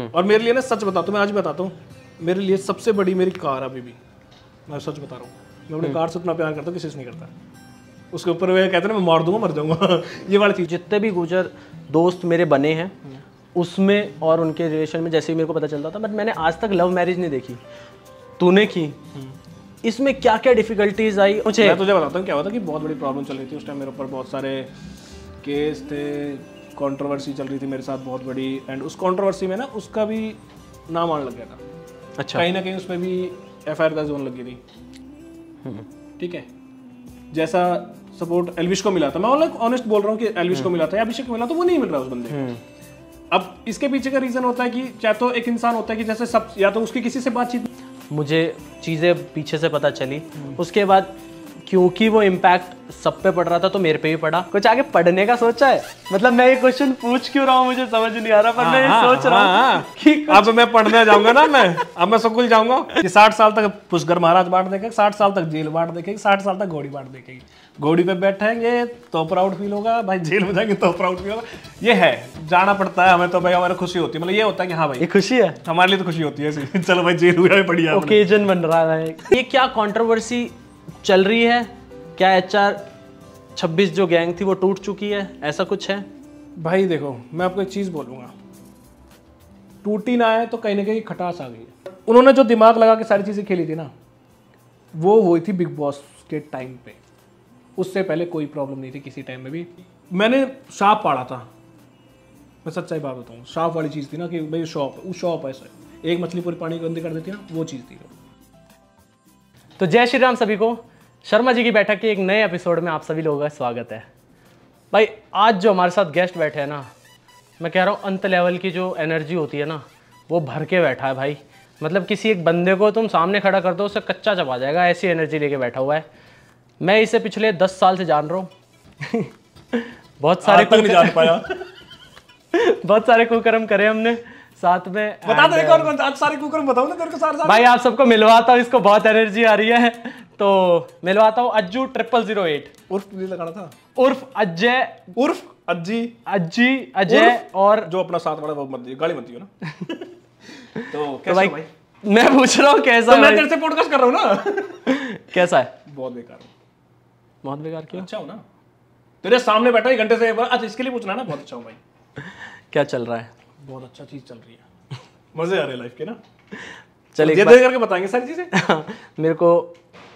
हम्म। और मेरे लिए ना सच बताता हूँ मैं आज बताता हूँ मेरे लिए सबसे बड़ी मेरी कार अभी भी मैं सच बता रहा हूँ मैं अपनी हम्म। कार से उतना प्यार करता हूँ किसी से नहीं करता उसके ऊपर वह कहते ना मैं मार दूंगा मर जाऊंगा ये वाली चीज जितने भी गुजर दोस्त मेरे बने हैं हम्म। उसमें और उनके रिलेशन में जैसे ही मेरे को पता चलता था बट मैंने आज तक लव मैरिज नहीं देखी तूने की इसमें क्या क्या डिफिकल्टीज आई मुझे मैं तुझे बताता हूँ क्या हुआ था कि बहुत बड़ी प्रॉब्लम चल रही थी उस टाइम मेरे ऊपर बहुत सारे केस थे कंट्रोवर्सी चल रही थी मेरे साथ बहुत बड़ी एंड उस कंट्रोवर्सी में ना उसका भी नाम आने लग गया था अच्छा कहीं ना कहीं उस पर भी एफ आई आर दर्ज होने लगी थी ठीक है जैसा सपोर्ट एलविश को मिला था मैं ऑनलाइन ऑनेस्ट बोल रहा हूँ कि एलविश हम्म। को मिला था या अभिषेक को मिला तो वो नहीं मिल रहा उस बंदे को हम्म। अब इसके पीछे का रीज़न होता है कि चाहे तो एक इंसान होता है कि जैसे सब या तो उसकी किसी से बातचीत मुझे चीज़ें पीछे से पता चली हम्म। उसके बाद क्योंकि वो इम्पैक्ट सब पे पड़ रहा था तो मेरे पे भी पड़ा कुछ आगे पढ़ने का सोचा है मतलब मैं ये क्वेश्चन पूछ क्यों रहा हूँ मुझे समझ नहीं आ रहा पर मैं ये हाँ, हाँ, सोच रहा हूँ हाँ, अब मैं पढ़ने जाऊंगा ना मैं अब मैं स्कूल जाऊंगा कि साठ साल तक पुष्कर महाराज बांट देखेंगे साठ साल तक जेल बांट देखेंगे साठ साल तक घोड़ी बांट देखेंगे घोड़ी पे बैठेंगे तो प्राउड फील होगा भाई जेल में जाएंगे तो प्राउड फील होगा ये है जाना पड़ता है हमें तो भाई हमारी खुशी होती है मतलब ये होता है कि हाँ भाई ये खुशी है हमारे लिए तो खुशी होती है चलो भाई जेल हुआ बढ़िया ओकेजन बन रहा है ये क्या कॉन्ट्रोवर्सी चल रही है क्या एच आर छब्बीस जो गैंग थी वो टूट चुकी है ऐसा कुछ है भाई देखो मैं आपको एक चीज़ बोलूँगा टूटी ना है तो कहीं ना कहीं खटास आ गई है उन्होंने जो दिमाग लगा के सारी चीज़ें खेली थी ना वो हुई थी बिग बॉस के टाइम पे उससे पहले कोई प्रॉब्लम नहीं थी किसी टाइम में भी मैंने शाप पाड़ा था मैं सच्चाई बात बताऊँ शाप वाली चीज़ थी ना कि भाई शॉप वो शॉप ऐसा एक मछली पूरी पानी गंदी कर देती है ना वो चीज़ थी तो जय श्री राम सभी को शर्मा जी की बैठक के एक नए एपिसोड में आप सभी लोगों का स्वागत है भाई आज जो हमारे साथ गेस्ट बैठे हैं ना मैं कह रहा हूँ अंत लेवल की जो एनर्जी होती है ना वो भर के बैठा है भाई मतलब किसी एक बंदे को तुम सामने खड़ा कर दो उसे कच्चा चबा जाएगा ऐसी एनर्जी लेके बैठा हुआ है मैं इसे पिछले दस साल से जान रहा हूँ बहुत सारे नहीं जान पाया बहुत सारे कुकर्म करे हमने साथ में बता दे और कौन uh, आज सारे कुकर बताओ ना तेरे को सारे भाई आप सबको मिलवाता हूँ इसको बहुत एनर्जी आ रही है तो मिलवाता हूँ अज्जू ट्रिपल जीरो एट उर्फ लगाना था उर्फ अजय उर्फ अज्जी अज्जी अजय और जो अपना साथ वाला वो मत गाली मत दियो ना तो, तो कैसा भाई, मैं पूछ रहा हूँ कैसा तो मैं तेरे से पॉडकास्ट कर रहा हूँ ना कैसा है बहुत बेकार बहुत बेकार क्यों अच्छा हो ना तेरे सामने बैठा एक घंटे से अच्छा इसके लिए पूछना ना बहुत अच्छा हूँ भाई क्या चल रहा है बहुत अच्छा चीज़ चल रही है मज़े आ रहे लाइफ के ना चलिए तो करके बताएंगे सारी चीज़ें हाँ, मेरे को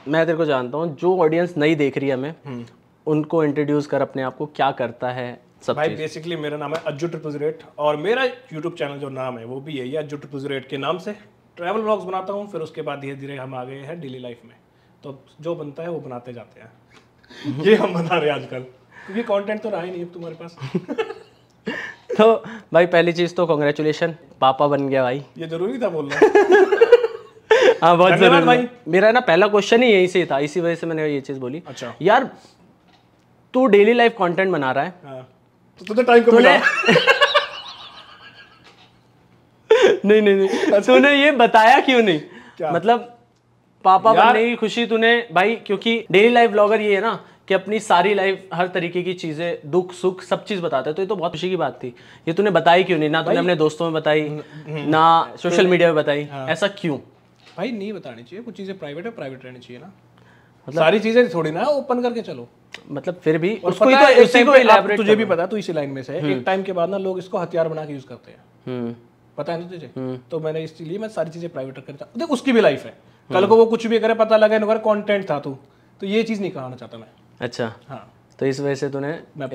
मैं तेरे को जानता हूँ जो ऑडियंस नहीं देख रही है हमें हम्म। उनको इंट्रोड्यूस कर अपने आप को क्या करता है सब भाई बेसिकली मेरा नाम है अज्जू ट्रिपुजरेट और मेरा यूट्यूब चैनल जो नाम है वो भी यही है अज्जू ट्रिपुजरेट के नाम से ट्रैवल ब्लॉग्स बनाता हूँ फिर उसके बाद धीरे धीरे हम आ गए हैं डेली लाइफ में तो जो बनता है वो बनाते जाते हैं ये हम बना रहे हैं आजकल क्योंकि कॉन्टेंट तो रहा ही नहीं है तुम्हारे पास तो भाई पहली चीज़ तो कॉन्ग्रेचुलेशन पापा बन गया भाई ये जरूरी था बोलना हाँ बहुत जरूर भाई मेरा ना पहला क्वेश्चन ही यही से था इसी वजह से मैंने ये चीज़ बोली अच्छा यार तू डेली लाइफ कंटेंट बना रहा है हाँ। तो तो टाइम को नहीं नहीं नहीं अच्छा। तूने ये बताया क्यों नहीं क्या? मतलब पापा बनने की खुशी तूने भाई क्योंकि डेली लाइफ ब्लॉगर ये है ना कि अपनी सारी लाइफ हर तरीके की चीज़ें दुख सुख सब चीज़ बताता है तो ये तो बहुत खुशी की बात थी ये तूने बताई क्यों नहीं ना तूने अपने दोस्तों में बताई ना सोशल मीडिया में बताई हाँ। ऐसा क्यों भाई नहीं बतानी चाहिए कुछ चीज़ें प्राइवेट है प्राइवेट रहनी चाहिए ना मतलब सारी चीज़ें थोड़ी ना ओपन करके चलो मतलब फिर भी उसको तो उसी को तुझे भी पता तू इसी लाइन में से एक टाइम हम्म। के बाद ना लोग इसको हथियार बना के यूज़ करते हैं हम्म। पता है ना तुझे हम्म। तो मैंने इसलिए मैं सारी चीज़ें प्राइवेट रखना चाहता देख उसकी भी लाइफ है कल को वो कुछ भी करे पता लगे कॉन्टेंट था तू तो ये चीज़ नहीं कराना चाहता मैं अच्छा हाँ तो इस वजह से तूने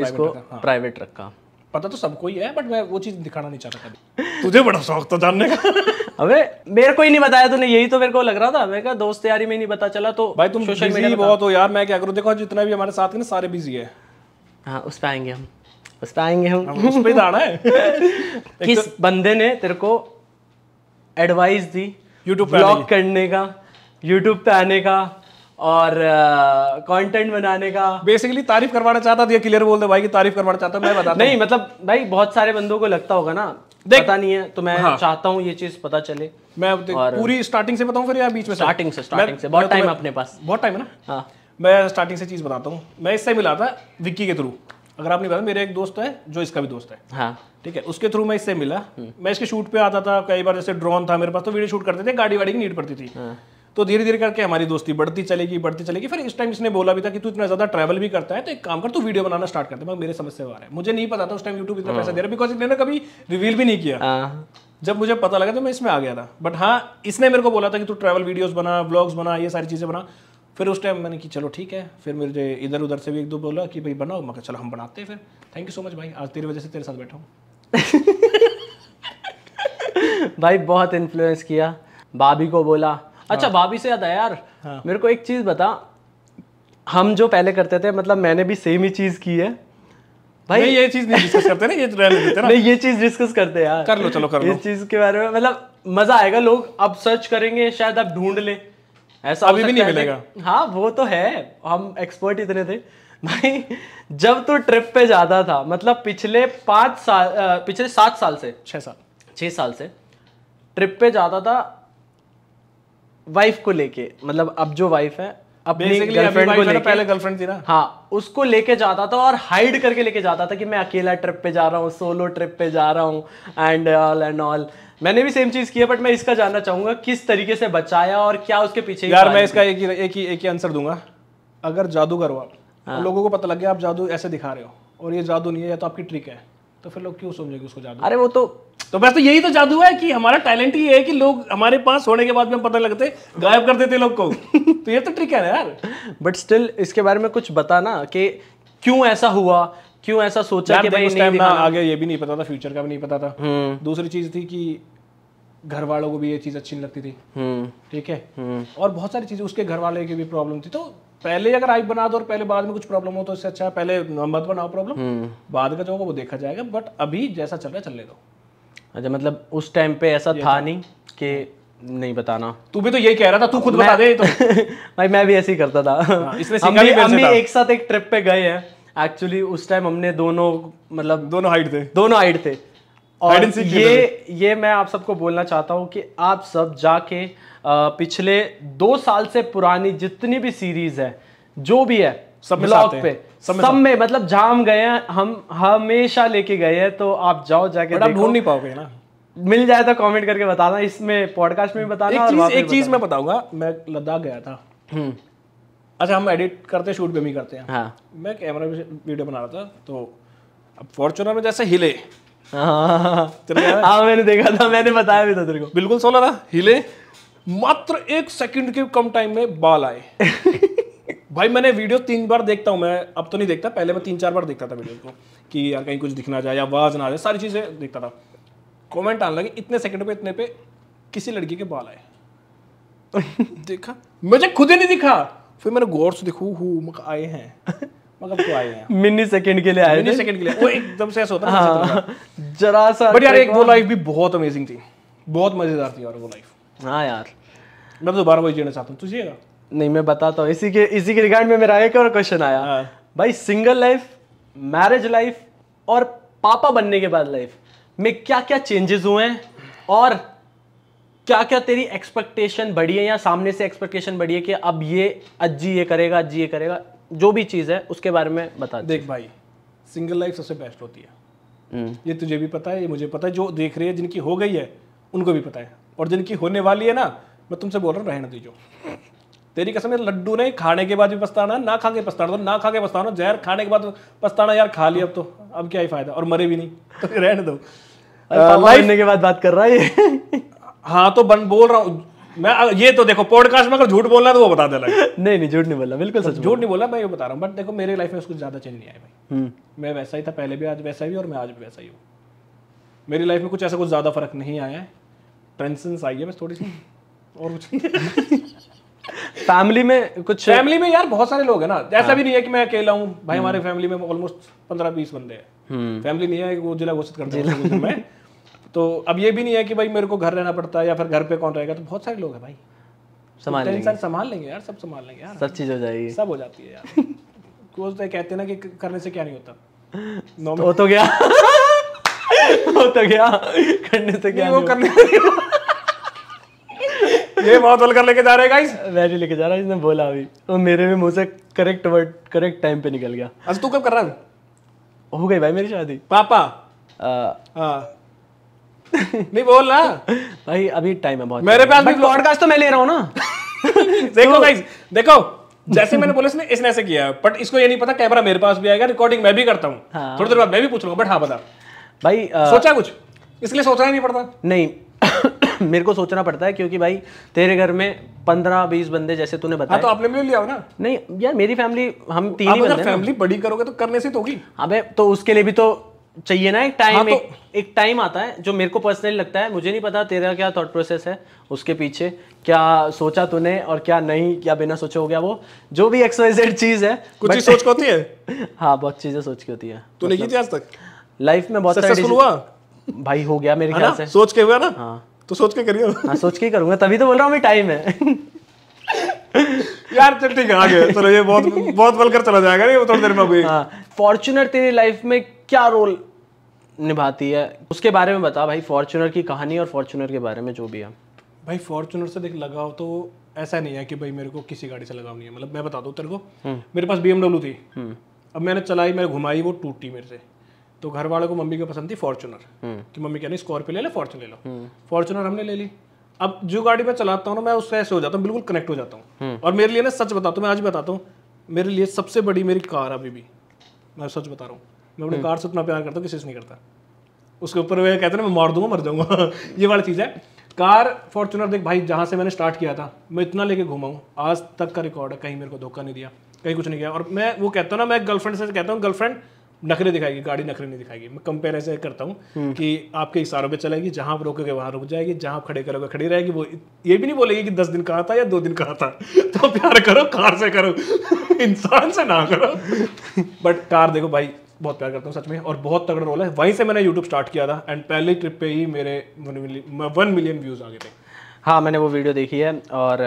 इसको प्राइवेट हाँ। रखा पता तो सबको ही है बट मैं वो चीज़ दिखाना नहीं चाहता कभी तुझे बड़ा शौक था जानने का अबे मेरे को ही नहीं बताया तूने यही तो मेरे को लग रहा था मैं क्या दोस्त यारी में नहीं पता चला तो भाई तुम सोशल मीडिया बहुत हो यार मैं क्या करूँ देखो जितना भी हमारे साथ ना सारे बिजी है हाँ उस पर आएंगे हम उस पर आएंगे हम हाँ, उस पर आना है किस तो- बंदे ने तेरे को एडवाइस दी यूट्यूब ब्लॉग करने का यूट्यूब पे आने का और कंटेंट uh, बनाने का बेसिकली तारीफ करवाना चाहता था क्लियर बोल दे भाई की तारीफ करवाना चाहता मैं बता नहीं मतलब भाई बहुत सारे बंदों को लगता होगा ना देख, पता नहीं है तो मैं हाँ। चाहता हूँ ये चीज पता चले मैं और, पूरी स्टार्टिंग से बताऊँ फिर या बीच में स्टार्टिंग से स्टार्टिंग से बहुत टाइम अपने पास बहुत टाइम है ना हाँ। मैं स्टार्टिंग से चीज बताता हूँ मैं इससे मिला था विक्की के थ्रू अगर आपने बताया मेरे एक दोस्त है जो इसका भी दोस्त है हाँ ठीक है उसके थ्रू मैं इससे मिला हम्म। मैं इसके शूट पे आता था कई बार जैसे ड्रोन था मेरे पास तो वीडियो शूट करते थे गाड़ी वाड़ी की नीड पड़ती थी हाँ। तो धीरे धीरे करके हमारी दोस्ती बढ़ती चलेगी बढ़ती चलेगी फिर इस टाइम इसने बोला भी था कि तू इतना ज्यादा ट्रैवल भी करता है तो एक काम कर तू वीडियो बनाना स्टार्ट करते मेरे समझ से आ रहा है मुझे नहीं पता था उस टाइम यूट्यूब इतना पैसा हाँ। दे रहा बिकॉज इन्होंने कभी रिवील भी नहीं किया हाँ। जब मुझे पता लगा तो मैं इसमें आ गया था बट हाँ इसने मेरे को बोला था कि तू ट्रैवल वीडियोज बना ब्लॉग्स बना ये सारी चीज़ें बना फिर उस टाइम मैंने कि चलो ठीक है फिर मुझे इधर उधर से भी एक दो बोला कि भाई बनाओ मैं चलो हम बनाते हैं फिर थैंक यू सो मच भाई आज तेरी वजह से तेरे साथ बैठा हूँ भाई बहुत इन्फ्लुएंस किया भाभी को बोला अच्छा हाँ। भाभी से याद है यार हाँ। मेरे को एक चीज़ बता हम जो पहले करते थे मतलब मैंने भी सेम ही चीज़ की है भाई नहीं ये चीज़ नहीं डिस्कस करते ना ये तो रहने देते ना नहीं ये चीज़ डिस्कस करते यार कर लो चलो कर लो इस चीज़ के बारे में मतलब मज़ा आएगा लोग अब सर्च करेंगे शायद अब ढूंढ ले ऐसा अभी भी नहीं मिलेगा हाँ वो तो है हम एक्सपर्ट इतने थे भाई जब तू तो ट्रिप पे जाता था मतलब पिछले पांच साल पिछले सात साल से छह साल छह साल से ट्रिप पे जाता था वाइफ को लेके मतलब अब जो वाइफ है अपनी गर्लफ्रेंड को लेके पहले गर्लफ्रेंड थी ना हाँ उसको लेके जाता था और हाइड करके लेके जाता था कि मैं अकेला ट्रिप पे जा रहा हूँ सोलो ट्रिप पे जा रहा हूँ एंड ऑल एंड ऑल मैंने भी सेम चीज किया बट मैं इसका जानना चाहूंगा किस तरीके से बचाया और क्या उसके पीछे यार मैं इसका एक ही एक ही एक ही आंसर दूंगा अगर जादू करो आप हाँ। लोगों को पता लग गया आप जादू ऐसे दिखा रहे हो और ये जादू नहीं है या तो आपकी ट्रिक है तो फिर लोग क्यों समझेंगे उसको जादू अरे वो तो तो वैसे तो यही तो जादू है कि हमारा टैलेंट ही है कि लोग हमारे पास होने के बाद में पता लगते गायब कर देते लोग को तो ये तो ट्रिक है ना यार बट स्टिल इसके बारे में कुछ बताना कि क्यों ऐसा हुआ क्यों ऐसा सोचा कि भाई नहीं ना आगे ये भी नहीं पता था फ्यूचर का भी नहीं पता था हम्म। दूसरी चीज थी कि घर वालों को भी ये चीज अच्छी नहीं लगती थी हम्म। ठीक है हम्म। और बहुत सारी चीजें उसके घर वाले की भी प्रॉब्लम थी तो पहले अगर आई बना दो और पहले बाद में कुछ प्रॉब्लम हो तो इससे अच्छा है पहले मत बनाओ प्रॉब्लम हम्म। बाद का जो होगा वो देखा जाएगा बट अभी जैसा चल रहा है चलने दो अच्छा मतलब उस टाइम पे ऐसा था नहीं कि नहीं बताना तू भी तो यही कह रहा था तू खुद बता दे तो भाई मैं भी ऐसे ही करता था आ, हाँ, हम भी एक साथ एक ट्रिप पे गए हैं एक्चुअली उस टाइम हमने दोनों मतलब दोनों हाइट थे दोनों हाइट थे और ये ये मैं आप सबको बोलना चाहता हूँ कि आप सब जाके पिछले दो साल से पुरानी जितनी भी सीरीज है जो भी है सब में ब्लॉग पे सब में, सब में मतलब जाम गए हैं हम हमेशा लेके गए हैं तो आप जाओ जाके आप ढूंढ नहीं पाओगे ना मिल जाए तो कमेंट करके बताना इसमें पॉडकास्ट में भी बताना एक चीज एक चीज मैं बताऊंगा मैं लद्दाख गया था हम्म। अच्छा हम एडिट करते हैं शूट भी करते हैं हाँ। मैं कैमरा वीडियो बना रहा था तो अब फॉर्चुनर में जैसे हिले हाँ मैंने देखा था मैंने बताया भी था तेरे को बिल्कुल सोना था हिले मात्र एक सेकंड के कम टाइम में बाल आए भाई मैंने वीडियो तीन बार देखता हूँ मैं अब तो नहीं देखता पहले मैं तीन चार बार देखता था वीडियो को कि यार कहीं कुछ दिखना जाए आवाज ना जाए सारी चीज़ें देखता था कमेंट आने लगे इतने सेकंड पे इतने पे किसी लड़की के बाल आए देखा मुझे खुद ही नहीं दिखा फिर मैंने गौर से देखू हु आए हैं तो मिनी सेकंड के लिए आए मिनी सेकंड के लिए वो एकदम से ऐसा होता है हाँ, जरा सा बट यार एक वो लाइफ भी बहुत अमेजिंग थी बहुत मजेदार थी यार वो लाइफ हाँ यार मैं दोबारा वही जीना चाहता हूँ तुझे नहीं मैं बताता हूँ इसी के इसी के रिगार्ड में मेरा एक और क्वेश्चन आया हाँ। भाई सिंगल लाइफ मैरिज लाइफ और पापा बनने के बाद लाइफ में क्या क्या चेंजेस हुए हैं और क्या क्या तेरी एक्सपेक्टेशन बढ़ी है या सामने से एक्सपेक्टेशन बढ़ी है कि अब ये अज्जी ये करेगा अज्जी ये करेगा जो भी चीज़ है उसके बारे में बता देख भाई सिंगल लाइफ सबसे बेस्ट होती है हम्म। ये तुझे भी पता है ये मुझे पता है जो देख रही है जिनकी हो गई है उनको भी पता है और जिनकी होने वाली है ना मैं तुमसे बोल रहा हूँ रहने दीजो तेरी कसम लड्डू नहीं खाने के बाद भी पछताना ना खा के पछताना तो ना खा के पछताना जहर खाने के बाद पछताना यार खा लिया अब तो अब क्या ही फायदा और मरे भी नहीं तो रहने दो बनने के बाद बात कर रहा है हाँ तो बन बोल रहा हूँ मैं ये तो देखो पॉडकास्ट में अगर झूठ बोलना तो वो बता देना नहीं नहीं झूठ नहीं बोला बिल्कुल सच झूठ नहीं बोला मैं ये बता रहा हूँ बट देखो मेरे लाइफ में कुछ ज़्यादा चेंज नहीं आया भाई हम्म। मैं वैसा ही था पहले भी आज वैसा ही और मैं आज भी वैसा ही हूँ मेरी लाइफ में कुछ ऐसा कुछ ज़्यादा फर्क नहीं आया है टेंशन आई है बस थोड़ी सी और कुछ फैमिली में कुछ फैमिली में यार बहुत सारे लोग हैं ना ऐसा हाँ। भी नहीं है कि मैं अकेला हूँ भाई हमारे फैमिली हम्म। में ऑलमोस्ट पंद्रह बीस बंदे हैं फैमिली हम्म। नहीं है वो जिला घोषित करते मैं तो अब ये भी नहीं है कि भाई मेरे को घर रहना पड़ता है या फिर घर पे कौन रहेगा तो बहुत सारे लोग हैं भाई संभाल लेंगे संभाल लेंगे यार सब संभाल लेंगे यार सब चीज़ हो जाएगी सब हो जाती है यार वो तो कहते ना कि करने से क्या नहीं होता तो हो तो गया हो तो गया करने से क्या वो करने ये बहुत वेल कर लेके जा रहे हैं गाइस वैसे लेके जा रहा है इसने बोला अभी तो मेरे भी मुझसे करेक्ट वर्ड करेक्ट टाइम पे निकल गया अच्छा तू कब कर रहा है हो गई भाई मेरी शादी पापा हाँ नहीं बोल ना भाई अभी टाइम है बहुत मेरे पास भी पॉडकास्ट तो मैं ले रहा हूँ ना देखो भाई तो- देखो जैसे मैंने बोला इसने इसने ऐसे किया बट इसको ये नहीं पता कैमरा मेरे पास भी आएगा रिकॉर्डिंग मैं भी करता हूँ हाँ। थोड़ी देर बाद मैं भी पूछ लूंगा बट हाँ बता भाई आ... सोचा कुछ इसलिए सोचना ही नहीं पड़ता नहीं मेरे को सोचना पड़ता है क्योंकि भाई तेरे घर में पंद्रह बीस बंदे जैसे तूने बताया हाँ, तो आपने भी लिया हो ना नहीं यार मेरी फैमिली हम तीन ही बंदे फैमिली बड़ी करोगे तो करने से तो होगी अबे तो उसके लिए भी तो चाहिए ना एक टाइम हाँ, तो, एक, टाइम आता है जो मेरे को पर्सनली लगता है मुझे नहीं पता तेरा क्या थॉट प्रोसेस है उसके पीछे क्या सोचा तूने और क्या नहीं क्या बिना सोचे हो गया वो जो भी एक्सवाइजेड चीज है कुछ चीज सोच होती है हाँ बहुत चीजें सोच के होती है हाँ, तूने की मतलब थी आज तक लाइफ में बहुत सक्सेसफुल हुआ भाई हो गया मेरे ख्याल से सोच के हुआ ना हाँ तो सोच के करिए हाँ सोच के करूंगा तभी तो बोल रहा हूँ टाइम है यार चल ठीक है आगे चलो ये बहुत बहुत बलकर चला जाएगा ये तो थोड़ी देर में अभी हाँ फॉर्चुनर तेरी लाइफ में क्या रोल निभाती है उसके बारे में बता भाई फॉर्चुनर की कहानी और फॉर्चुनर के बारे में जो भी है भाई फॉर्चुनर से देख लगाव तो ऐसा नहीं है कि भाई मेरे को किसी गाड़ी से लगाव नहीं है मतलब मैं बता दूँ तेरे को हम्म। मेरे पास बी थी हम्म। अब मैंने चलाई मैंने घुमाई वो टूटी मेरे से तो घर वालों को मम्मी को पसंद थी फॉर्चुनर हम्म। कि मम्मी कहने स्कॉर्पियो ले लो फॉर्चुनर ले लो फॉर्चुनर हमने ले ली अब जो गाड़ी मैं चलाता हूँ ना मैं उससे ऐसे हो जाता हूँ बिल्कुल कनेक्ट हो जाता हूँ और मेरे लिए ना सच बताता हूँ मैं आज बताता हूँ मेरे लिए सबसे बड़ी मेरी कार अभी भी मैं सच बता रहा हूँ मैं अपने कार से उतना प्यार करता हूँ किसी से नहीं करता उसके ऊपर वे कहते ना मैं मार दूंगा मर जाऊंगा ये वाली चीज़ है कार फॉर्चुनर देख भाई जहाँ से मैंने स्टार्ट किया था मैं इतना लेके घूमा हूँ आज तक का रिकॉर्ड है कहीं मेरे को धोखा नहीं दिया कहीं कुछ नहीं किया और मैं वो कहता हूँ ना मैं गर्लफ्रेंड से कहता हूँ गर्लफ्रेंड नखरे दिखाएगी गाड़ी नखरे नहीं दिखाएगी मैं कंपेयर ऐसे करता हूँ हम्म। कि आपके इशारों पर चलेगी जहाँ आप रोकोगे वहाँ रुक जाएगी जहाँ आप खड़े करोगे खड़ी रहेगी वो ये भी नहीं बोलेगी कि दस दिन कहा था या दो दिन कहा था तो प्यार करो कार से करो इंसान से ना करो बट कार देखो भाई बहुत प्यार करता हूँ सच में और बहुत तगड़ा रोल है वहीं से मैंने यूट्यूब स्टार्ट किया था एंड पहले ट्रिप पे ही मेरे वन मिलियन व्यूज़ आ गए थे हाँ मैंने वो वीडियो देखी है और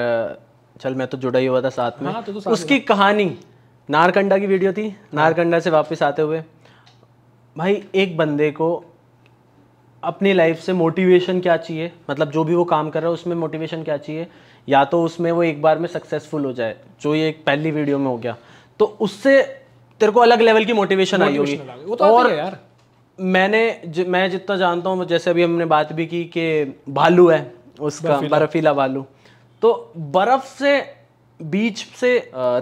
चल मैं तो जुड़ा ही हुआ था साथ में हाँ, तो तो साथ उसकी में। कहानी नारकंडा की वीडियो थी हाँ। नारकंडा से वापस आते हुए भाई एक बंदे को अपनी लाइफ से मोटिवेशन क्या चाहिए मतलब जो भी वो काम कर रहा है उसमें मोटिवेशन क्या चाहिए या तो उसमें वो एक बार में सक्सेसफुल हो जाए जो ये एक पहली वीडियो में हो गया तो उससे तेरे को अलग लेवल की मोटिवेशन आई होगी तो और यार मैंने ज, मैं जितना जानता हूँ जैसे अभी हमने बात भी की कि भालू है उसका बर्फीला भालू तो बर्फ से बीच से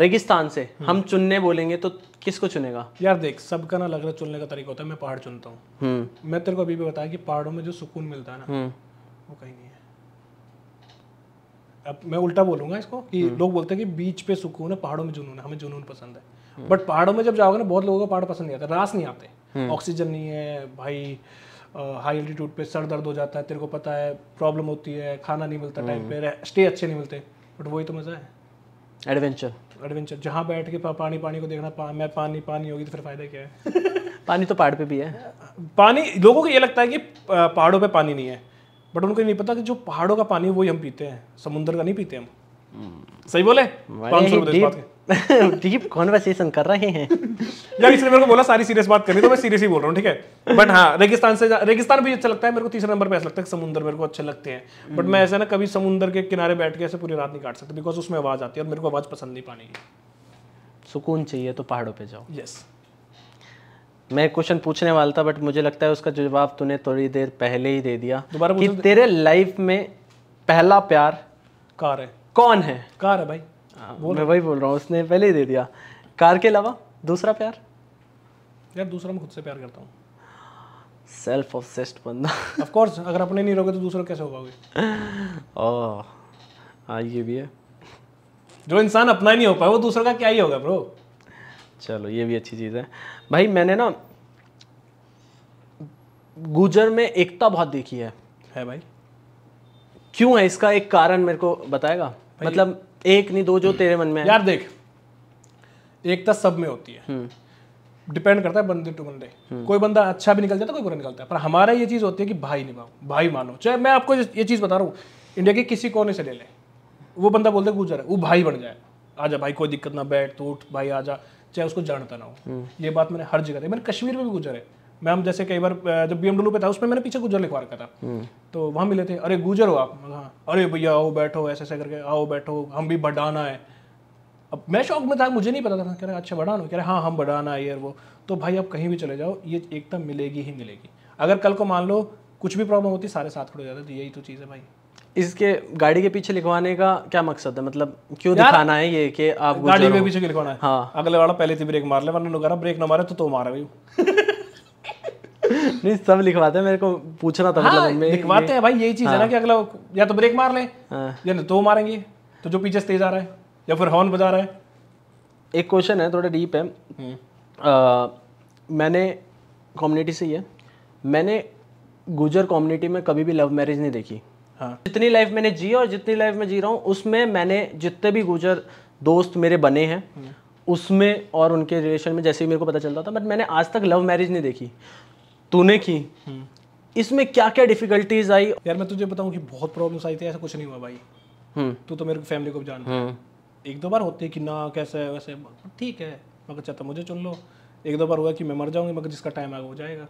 रेगिस्तान से हम्म। हम चुनने बोलेंगे तो किसको चुनेगा यार देख सबका ना अलग अलग चुनने का तरीका होता है मैं पहाड़ चुनता हूँ हम्म। मैं तेरे को अभी भी बताया कि पहाड़ों में जो सुकून मिलता है ना हम्म। वो कहीं नहीं है अब मैं उल्टा बोलूंगा इसको कि लोग बोलते हैं कि बीच पे सुकून है पहाड़ों में जुनून है हमें जुनून पसंद है बट पहाड़ों में जब जाओगे ना बहुत लोगों को पहाड़ पसंद नहीं आता रास नहीं आते हम्म। ऑक्सीजन नहीं है भाई हाई एल्टीट्यूड पे सर दर्द हो जाता है तेरे को पता है प्रॉब्लम होती है खाना नहीं मिलता टाइम हम्म। पे स्टे अच्छे नहीं मिलते बट वही तो मज़ा है एडवेंचर एडवेंचर जहाँ बैठ के पानी पानी को देखना पा, मैं पानी पानी होगी तो फिर फायदा क्या है पानी तो पहाड़ पे भी है पानी लोगों को ये लगता है कि पहाड़ों पे पानी नहीं है बट उनको नहीं पता कि जो पहाड़ों का पानी है वही हम पीते हैं समुद्र का नहीं पीते हम हम्म। सही बोले पाँच सौ डीप कॉन्वर्सेशन कर रहे हैं यार इसने मेरे को बोला सारी सीरियस बात करनी तो मैं सीरियस ही बोल रहा हूँ ठीक है बट हाँ रेगिस्तान से रेगिस्तान भी अच्छा लगता है मेरे को तीसरे नंबर पे ऐसा लगता है समुद्र मेरे को अच्छे लगते हैं बट मैं ऐसा ना कभी समुद्र के किनारे बैठ के ऐसे पूरी रात नहीं काट सकता बिकॉज उसमें आवाज़ आती है और मेरे को आवाज़ पसंद नहीं पानी सुकून चाहिए तो पहाड़ों पर जाओ यस मैं क्वेश्चन पूछने वाला था बट मुझे लगता है उसका जवाब तूने थोड़ी देर पहले ही दे दिया दोबारा कि तेरे लाइफ में पहला प्यार कार है कौन है कार है भाई मैं तो- वही बोल रहा हूँ उसने पहले ही दे दिया कार के अलावा दूसरा प्यार यार दूसरा मैं खुद से प्यार करता हूँ सेल्फ ऑब्सेस्ड बंदा ऑफ कोर्स अगर अपने नहीं रहोगे तो दूसरा कैसे होगा पाओगे ओह हाँ ये भी है जो इंसान अपना ही नहीं हो पाए वो दूसरों का क्या ही होगा ब्रो चलो ये भी अच्छी चीज़ है भाई मैंने ना गुजर में एकता बहुत देखी है है भाई क्यों है इसका एक कारण मेरे को बताएगा मतलब एक नहीं दो जो हम्म। तेरे मन में यार देख एकता सब में होती है डिपेंड हम्म। करता है बंदे टू बंदे हम्म। कोई बंदा अच्छा भी निकल जाता है तो कोई बुरा निकलता है पर हमारा ये चीज़ होती है कि भाई निभाओ भाई मानो चाहे मैं आपको ये चीज़ बता रहा हूँ इंडिया के किसी कोने से ले ले वो बंदा बोलते गुजर है वो भाई बन जाए आजा भाई कोई दिक्कत ना बैठ तो उठ भाई आजा चाहे उसको जानता ना हो ये बात मैंने हर जगह मैंने कश्मीर में भी गुजर है मैम जैसे कई बार जब बी पे था उसमें मैंने पीछे गुजर लिखवा रखा था हम्म। तो वहाँ मिले थे अरे गुजर हो आप हाँ अरे भैया आओ बैठो ऐसे ऐसे करके आओ बैठो हम भी बढ़ाना है अब मैं शौक में था मुझे नहीं पता था कह रहे अच्छा बढ़ाना कह रहे हाँ हम बढ़ाना है यार वो तो भाई आप कहीं भी चले जाओ ये एकदम मिलेगी ही मिलेगी अगर कल को मान लो कुछ भी प्रॉब्लम होती सारे साथ खड़े हो जाते तो यही तो चीज़ है भाई इसके गाड़ी के पीछे लिखवाने का क्या मकसद है मतलब क्यों दिखाना है ये कि आप गाड़ी के पीछे लिखवाना है हाँ अगले वाला पहले थी ब्रेक मार ले वरना ब्रेक ना मारे तो तो मारा भाई नहीं सब लिखवाते हैं मेरे को पूछना था मतलब हाँ, मतलब लिखवाते हैं भाई यही चीज हाँ। है ना हाँ। कि अगला या तो ब्रेक मार लें हाँ। या तो मारेंगे तो जो पीछे तेज आ रहा है या फिर हॉर्न बजा रहा है एक क्वेश्चन है थोड़ा डीप है आ, हम्म। मैंने कम्युनिटी से ही है मैंने गुजर कम्युनिटी में कभी भी लव मैरिज नहीं देखी हाँ। जितनी लाइफ मैंने जी और जितनी लाइफ में जी रहा हूँ उसमें मैंने जितने भी गुजर दोस्त मेरे बने हैं हम्म। उसमें और उनके रिलेशन में जैसे ही मेरे को पता चलता था बट मैंने आज तक लव मैरिज नहीं देखी तूने की इसमें क्या क्या डिफिकल्टीज आई यार मैं तुझे बताऊँ कि बहुत प्रॉब्लम्स आई थी ऐसा कुछ नहीं हुआ भाई हम्म। तू तो मेरे फैमिली को भी जानता है हम्म। एक दो बार होती है कि ना कैसे वैसे ठीक है मगर चाहता अच्छा, मुझे चुन लो एक दो बार हुआ कि मैं मर जाऊंगी मगर जिसका टाइम आएगा हो जाएगा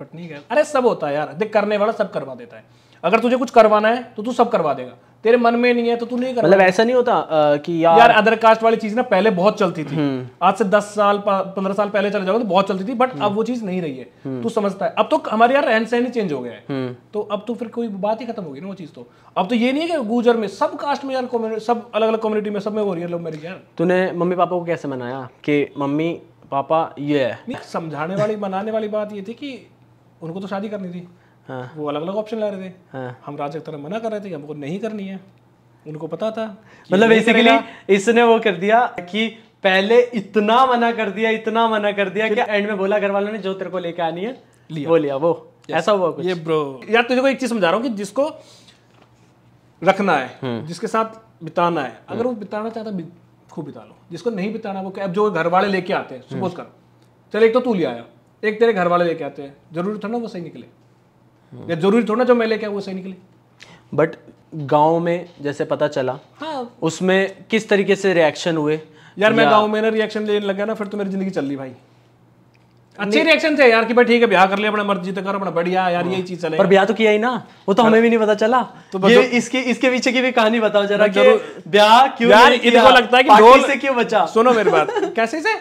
बट नहीं गया अरे सब होता है यार देख करने वाला सब करवा देता है अगर तुझे कुछ करवाना है तो तू सब करवा देगा तेरे मन में नहीं है तो तू नहीं कर मतलब ऐसा नहीं होता आ, कि यार यार अदर कास्ट वाली चीज ना पहले बहुत चलती थी हम्म। आज से दस साल पंद्रह साल पहले चले जाओ तो बहुत चलती थी बट अब वो चीज नहीं रही है हम्म। तू समझता है अब तो हमारे यार रहन सहन ही चेंज हो गया है हम्म। तो अब तो फिर कोई बात ही खत्म होगी ना वो चीज तो अब तो ये नहीं है कि गुजर में सब कास्ट में यार सब अलग अलग कम्युनिटी में सब में हो रही है लोग मेरी यार तूने मम्मी पापा को कैसे मनाया कि मम्मी पापा ये समझाने वाली मनाने वाली बात ये थी कि उनको तो शादी करनी थी हाँ। वो अलग अलग ऑप्शन ला रहे थे हाँ। हम राज अख्तर मना कर रहे थे कि हमको नहीं करनी है उनको पता था मतलब बेसिकली इसने वो कर दिया कि पहले इतना मना कर दिया इतना मना कर दिया कि एंड में बोला घर वालों ने जो तेरे को लेके आनी है लिया। वो लिया वो ऐसा हुआ कुछ ये ब्रो यार तुझे को एक चीज समझा रहा हूँ कि जिसको रखना है हम्म। जिसके साथ बिताना है अगर वो हम्म। बिताना चाहता है खूब बिता लो जिसको नहीं बिताना वो अब जो घर वाले लेके आते हैं सपोज हम्म। करो चल एक तो तू ले आया एक तेरे घर वाले लेके आते हैं जरूरी था ना वो सही निकले या जरूरी थोड़ा जो मैं लेके आऊँ वो सही निकले बट गाँव में जैसे पता चला हाँ उसमें किस तरीके से रिएक्शन हुए यार या... मैं गाँव में ना रिएक्शन लेने लगा ना फिर तो मेरी जिंदगी चल रही भाई अच्छे रिएक्शन थे यार कि भाई ठीक है ब्याह कर लिया अपना मर्जी तो कर अपना बढ़िया यार हाँ। यही चीज चले पर ब्याह तो किया ही ना वो तो हाँ। हमें भी नहीं पता चला तो ये इसके इसके पीछे की भी कहानी बताओ जरा कि ब्याह क्यों यार इनको लगता है कि ढोल से क्यों बचा सुनो मेरी बात कैसे से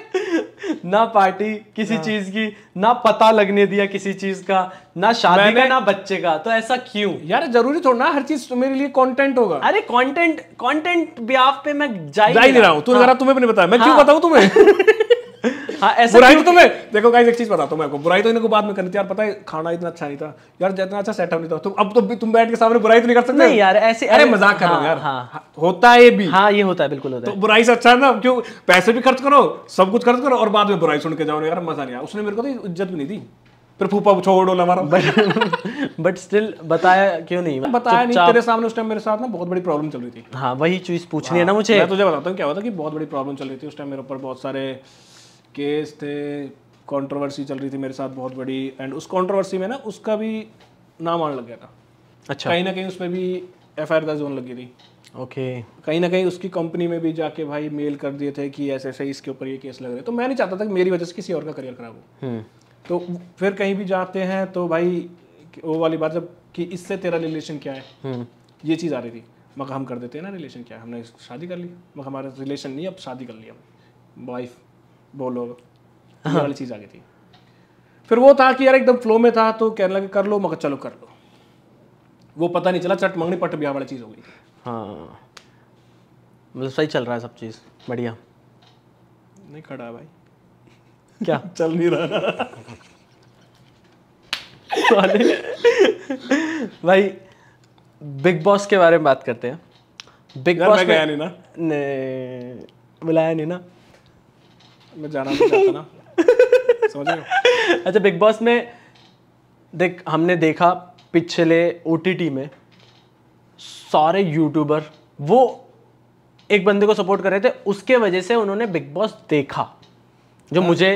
ना पार्टी किसी हाँ। चीज की ना पता लगने दिया किसी चीज का ना शादी का ना बच्चे का तो ऐसा क्यों यार जरूरी थोड़ा ना हर चीज तो मेरे लिए कंटेंट होगा अरे कंटेंट कंटेंट ब्याह पे मैं जा ही नहीं रहा हूँ जरा तुम्हें भी नहीं बताया मैं क्यों बताऊँ तुम्हें हाँ, बुराई तो तुम्हें देखो गाइस एक चीज बताता हूँ मैं आपको बुराई तो इनको बाद में करनी थी यार पता है खाना इतना अच्छा नहीं था यार जितना अच्छा सेटअप नहीं था तुम अब तो तुम बैठ के सामने बुराई तो नहीं कर सकते नहीं यार ऐसे अरे मजाक कर रहा हाँ, यार हाँ। हाँ, होता है ये भी हाँ ये होता है बिल्कुल होता तो है तो बुराई से अच्छा है ना क्यों पैसे भी खर्च करो सब कुछ खर्च करो और बाद में बुराई सुन के जाओ यार मजा नहीं आया उसने मेरे को तो इज्जत भी नहीं दी फिर फूफा छोड़ बट स्टिल बताया क्यों नहीं बताया नहीं तेरे सामने उस टाइम मेरे साथ ना बहुत बड़ी प्रॉब्लम चल रही थी हाँ वही चीज पूछनी है ना मुझे मैं तुझे बताता हूँ क्या हुआ था कि बहुत बड़ी प्रॉब्लम चल रही थी उस टाइम मेरे ऊपर बहुत सारे केस थे कंट्रोवर्सी चल रही थी मेरे साथ बहुत बड़ी एंड उस कंट्रोवर्सी में ना उसका भी नाम आने लग गया था अच्छा कहीं ना कहीं उसमें भी एफ आई आर दर्ज होने लगी थी ओके okay. कहीं ना कहीं उसकी कंपनी में भी जाके भाई मेल कर दिए थे कि ऐसे ऐसे इसके ऊपर ये केस लग रहे तो मैं नहीं चाहता था कि मेरी वजह से किसी और का करियर खराब हो हम्म। तो फिर कहीं भी जाते हैं तो भाई वो वाली बात जब कि इससे तेरा रिलेशन क्या है हम्म। ये चीज़ आ रही थी मगर हम कर देते हैं ना रिलेशन क्या है हमने शादी कर ली मगर हमारा रिलेशन नहीं अब शादी कर लिया वाइफ बोलो हाँ। वाली चीज़ आ गई थी फिर वो था कि यार एकदम फ्लो में था तो कहने लगे कर लो मगर चलो कर लो वो पता नहीं चला चट मंगनी पट ब्याह वाली चीज़ हो गई हाँ मतलब सही चल रहा है सब चीज़ बढ़िया नहीं खड़ा भाई क्या चल नहीं रहा भाई बिग बॉस के बारे में बात करते हैं बिग बॉस गया नहीं ना ने बुलाया नहीं ना मैं जाना चाहता ना समझ अच्छा बिग बॉस में देख हमने देखा पिछले ओ में सारे यूट्यूबर वो एक बंदे को सपोर्ट कर रहे थे उसके वजह से उन्होंने बिग बॉस देखा जो हाँ। मुझे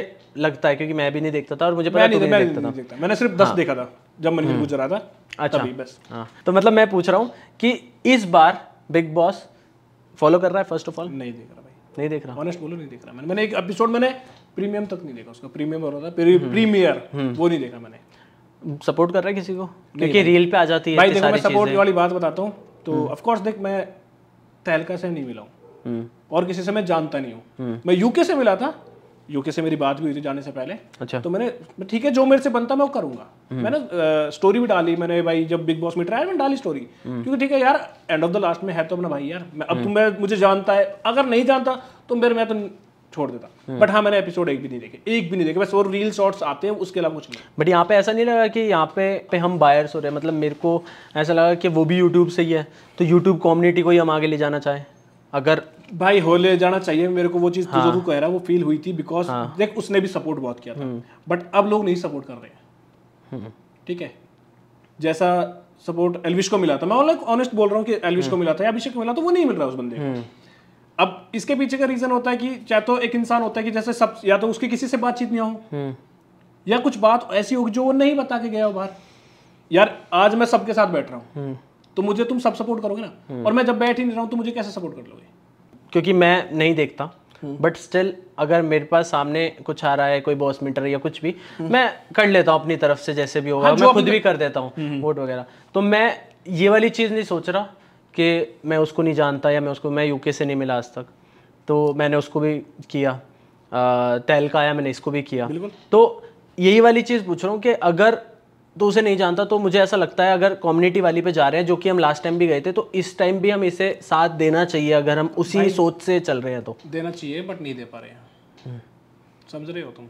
लगता है क्योंकि मैं भी नहीं देखता था और मुझे पता नहीं, नहीं, नहीं, देखता, नहीं देखता था मैंने सिर्फ दस हाँ। देखा था जब मन हम्म। पूछ रहा था अच्छा तभी बस हाँ तो मतलब मैं पूछ रहा हूँ कि इस बार बिग बॉस फॉलो कर रहा है फर्स्ट ऑफ ऑल नहीं देख रहा नहीं देख रहा ऑनेस्ट बोलो नहीं देख रहा मैंने मैंने एक एपिसोड मैंने प्रीमियम तक नहीं देखा उसका प्रीमियम और होता है प्रीमियर हम्म। हम्म। वो नहीं देखा मैंने सपोर्ट कर रहा है किसी को क्योंकि रील पे आ जाती है भाई देखो मैं सपोर्ट वाली बात बताता हूँ तो ऑफकोर्स हम्म। देख मैं तहलका से नहीं मिला हूँ और किसी से मैं जानता नहीं हूँ मैं यूके से मिला था यूके से मेरी बात भी हुई थी जाने से पहले अच्छा तो मैंने ठीक है जो मेरे से बनता मैं वो करूंगा हम्म। मैंने स्टोरी भी डाली मैंने भाई जब बिग बॉस में ट्राया मैंने डाली स्टोरी हम्म। क्योंकि ठीक है यार एंड ऑफ द लास्ट में है तो अपना भाई यार मैं अब तुम्हें हम्म। मुझे जानता है अगर नहीं जानता तो मेरे मैं तो छोड़ देता बट हाँ मैंने एपिसोड एक भी नहीं देखे एक भी नहीं देखे बस और रील शॉर्ट्स आते हैं उसके अलावा कुछ नहीं बट यहाँ पे ऐसा नहीं लगा कि यहाँ पे पे हम बायर्स हो रहे हैं मतलब मेरे को ऐसा लगा कि वो भी यूट्यूब से ही है तो यूट्यूब कम्युनिटी को ही हम आगे ले जाना चाहें अगर भाई होले जाना चाहिए मेरे को वो चीज़ हाँ. जरूर कह रहा वो फील हुई थी बिकॉज हाँ. देख उसने भी सपोर्ट बहुत किया था बट हम्म। अब लोग नहीं सपोर्ट कर रहे हैं हम्म। ठीक है जैसा सपोर्ट एलविश को मिला था मैं ऑनलाइन ऑनेस्ट बोल रहा हूँ कि एलविश को हम्म। मिला था या अभिषेक को मिला था वो नहीं मिल रहा उस बंदे अब इसके पीछे का रीजन होता है कि चाहे तो एक इंसान होता है कि जैसे सब या तो उसकी किसी से बातचीत नहीं हो या कुछ बात ऐसी होगी जो वो नहीं बता के गया हो बाहर यार आज मैं सबके साथ बैठ रहा हूँ तो मुझे तुम सब सपोर्ट करोगे ना और मैं जब बैठ ही नहीं रहा हूँ तो मुझे कैसे सपोर्ट कर लोगे क्योंकि मैं नहीं देखता बट हम्म। स्टिल अगर मेरे पास सामने कुछ आ रहा है कोई बॉस मीटर या कुछ भी हम्म। मैं कर लेता हूँ अपनी तरफ से जैसे भी होगा हाँ, मैं खुद भी कर देता हूँ वोट हम्म, वगैरह तो मैं ये वाली चीज़ नहीं सोच रहा कि मैं उसको नहीं जानता या मैं उसको मैं यूके से नहीं मिला आज तक तो मैंने उसको भी किया तहलका आया मैंने इसको भी किया तो यही वाली चीज़ पूछ रहा हूँ कि अगर तो उसे नहीं जानता तो मुझे ऐसा लगता है अगर कम्युनिटी वाली पे जा रहे हैं जो कि हम लास्ट टाइम भी गए थे तो इस टाइम भी हम इसे साथ देना चाहिए अगर हम उसी सोच से चल रहे हैं तो देना चाहिए बट नहीं दे पा रहे हैं हम्म। समझ रहे हो तुम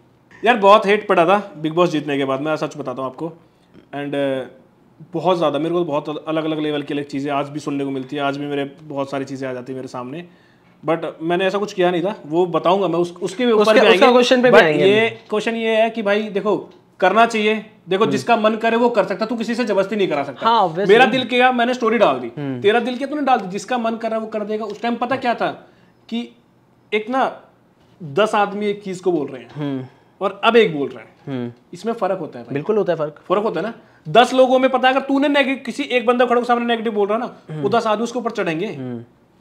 यार बहुत हेट पड़ा था बिग बॉस जीतने के बाद मैं सच बताता हूँ आपको एंड uh, बहुत ज़्यादा मेरे को तो बहुत अलग अलग लेवल की अलग चीज़ें आज भी सुनने को मिलती है आज भी मेरे बहुत सारी चीज़ें आ जाती है मेरे सामने बट मैंने ऐसा कुछ किया नहीं था वो बताऊंगा मैं उस, उसके ऊपर उसके, क्वेश्चन पे भी आएंगे ये क्वेश्चन ये है कि भाई देखो करना चाहिए देखो हम्म। जिसका मन करे वो कर सकता तू किसी से जबरदस्ती नहीं करा सकता हाँ, मेरा दिल किया मैंने स्टोरी डाल दी हम्म। तेरा दिल किया तूने डाल दी जिसका मन कर वो कर देगा उस टाइम पता क्या था कि एक ना दस आदमी एक चीज को बोल रहे हैं हम्म। और अब एक बोल रहे हैं इसमें फर्क होता है बिल्कुल होता है फर्क फर्क होता है ना दस लोगों में पता है अगर तूने नेगेटिव किसी एक बंदा खड़े सामने नेगेटिव बोल रहा है ना वो दस आदमी उसके ऊपर चढ़ेंगे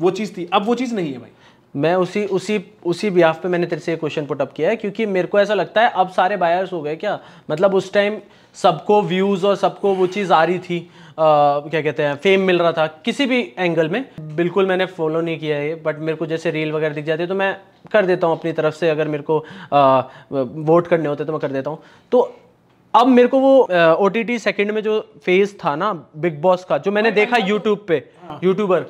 वो चीज थी अब वो चीज नहीं है भाई मैं उसी उसी उसी बिहाफ पे मैंने तेरे से क्वेश्चन पुट अप किया है क्योंकि मेरे को ऐसा लगता है अब सारे बायर्स हो गए क्या मतलब उस टाइम सबको व्यूज़ और सबको वो चीज़ आ रही थी आ, क्या कहते हैं फेम मिल रहा था किसी भी एंगल में बिल्कुल मैंने फॉलो नहीं किया है बट मेरे को जैसे रील वगैरह दिख जाती है तो मैं कर देता हूँ अपनी तरफ से अगर मेरे को आ, वोट करने होते तो मैं कर देता हूँ तो अब मेरे को वो ओ टी सेकेंड में जो फेज था ना बिग बॉस का जो मैंने हाँ, देखा यूट्यूब हाँ, हाँ। पे यूट्यूबर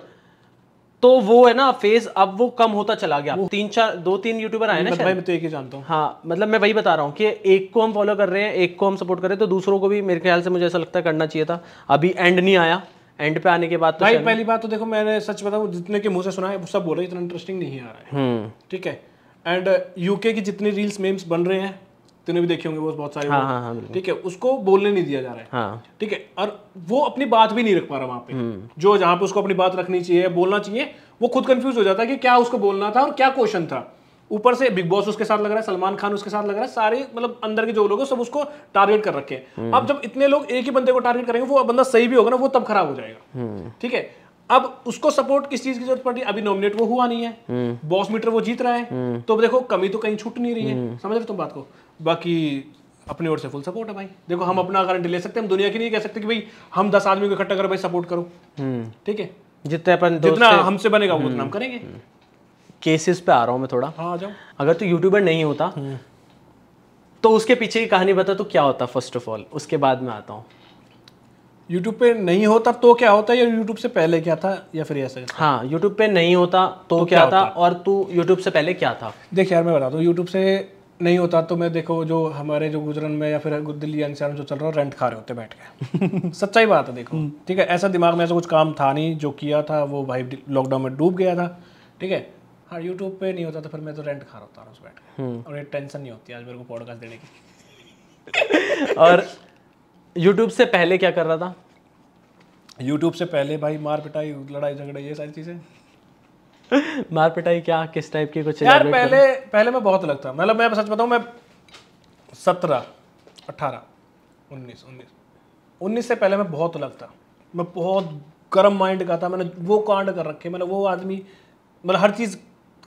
तो वो है ना फेज अब वो कम होता चला गया तीन चार दो तीन यूट्यूबर आए ना भाई मतलब मैं तो एक ही जानता हूँ हाँ मतलब मैं वही बता रहा हूँ कि एक को हम फॉलो कर रहे हैं एक को हम सपोर्ट कर रहे हैं तो दूसरों को भी मेरे ख्याल से मुझे ऐसा लगता है करना चाहिए था अभी एंड नहीं आया एंड पे आने के बाद तो भाई पहली बात तो देखो मैंने सच बताऊँ जितने के मुंह से सुना है सब बोल रहे इतना इंटरेस्टिंग नहीं आ रहा है हम्म। ठीक है एंड यूके की जितनी रील्स मेम्स बन रहे हैं तूने भी देखे होंगे वो बहुत सारे हाँ, हाँ, हाँ, हाँ, ठीक है उसको बोलने नहीं दिया जा रहा है हाँ. ठीक है और वो अपनी बात भी नहीं रख पा रहा वहां पे हम्म। जो जहां पे उसको अपनी बात रखनी चाहिए बोलना चाहिए वो खुद कंफ्यूज हो जाता है कि क्या उसको बोलना था और क्या क्वेश्चन था ऊपर से बिग बॉस उसके साथ लग रहा है सलमान खान उसके साथ लग रहा है सारे मतलब अंदर के जो लोग सब उसको टारगेट कर रखे हैं हम्म। अब जब इतने लोग एक ही बंदे को टारगेट करेंगे वो बंदा सही भी होगा ना वो तब खराब हो जाएगा हम्म। ठीक है अब उसको सपोर्ट किस चीज की जरूरत पड़ी अभी नॉमिनेट वो हुआ नहीं है बॉस मीटर वो जीत रहा है तो देखो कमी तो कहीं छूट नहीं रही है समझ रहे तुम बात को बाकी अपनी ओर से फुल सपोर्ट है भाई देखो हम अपना गारंटी ले सकते हैं हम दुनिया की नहीं कह सकते कि भाई हम दस आदमी को इकट्ठा करो भाई सपोर्ट करो हम्म। ठीक है जितने अपन जितना हमसे बनेगा वो उतना हम हम्म। करेंगे केसेस पे आ रहा हूँ मैं थोड़ा हाँ जाओ अगर तू तो यूट्यूबर नहीं होता हम्म। तो उसके पीछे की कहानी बता तो क्या होता फर्स्ट ऑफ ऑल उसके बाद में आता हूँ यूट्यूब पे नहीं होता तो क्या होता या यूट्यूब से पहले क्या था या फिर ऐसा हाँ यूट्यूब पे नहीं होता तो, तो क्या, क्या होता? था और तू यूट्यूब से पहले क्या था देख यार मैं बता दू यूट्यूब से नहीं होता तो मैं देखो जो हमारे जो गुजरन में या फिर दिल्ली एनसीआर में जो चल रहा है रेंट खा रहे होते बैठ के सच्चाई बात है देखो हम्म। ठीक है ऐसा दिमाग में ऐसा कुछ काम था नहीं जो किया था वो भाई लॉकडाउन में डूब गया था ठीक है हाँ यूट्यूब पे नहीं होता तो फिर मैं तो रेंट खा रहा था उस बैठ के हम्म। और ये टेंशन नहीं होती आज मेरे को पॉडकास्ट देने की और यूट्यूब से पहले क्या कर रहा था यूट्यूब से पहले भाई मार पिटाई लड़ाई झगड़े ये सारी चीज़ें मार पिटाई क्या किस टाइप की कुछ यार पहले पहले मैं बहुत लगता मतलब मैं सच बताऊ मैं सत्रह अट्ठारह उन्नीस उन्नीस उन्नीस से पहले मैं बहुत अलग था मैं बहुत गर्म माइंड का था मैंने वो कांड कर रखे मैंने मतलब वो आदमी मतलब हर चीज़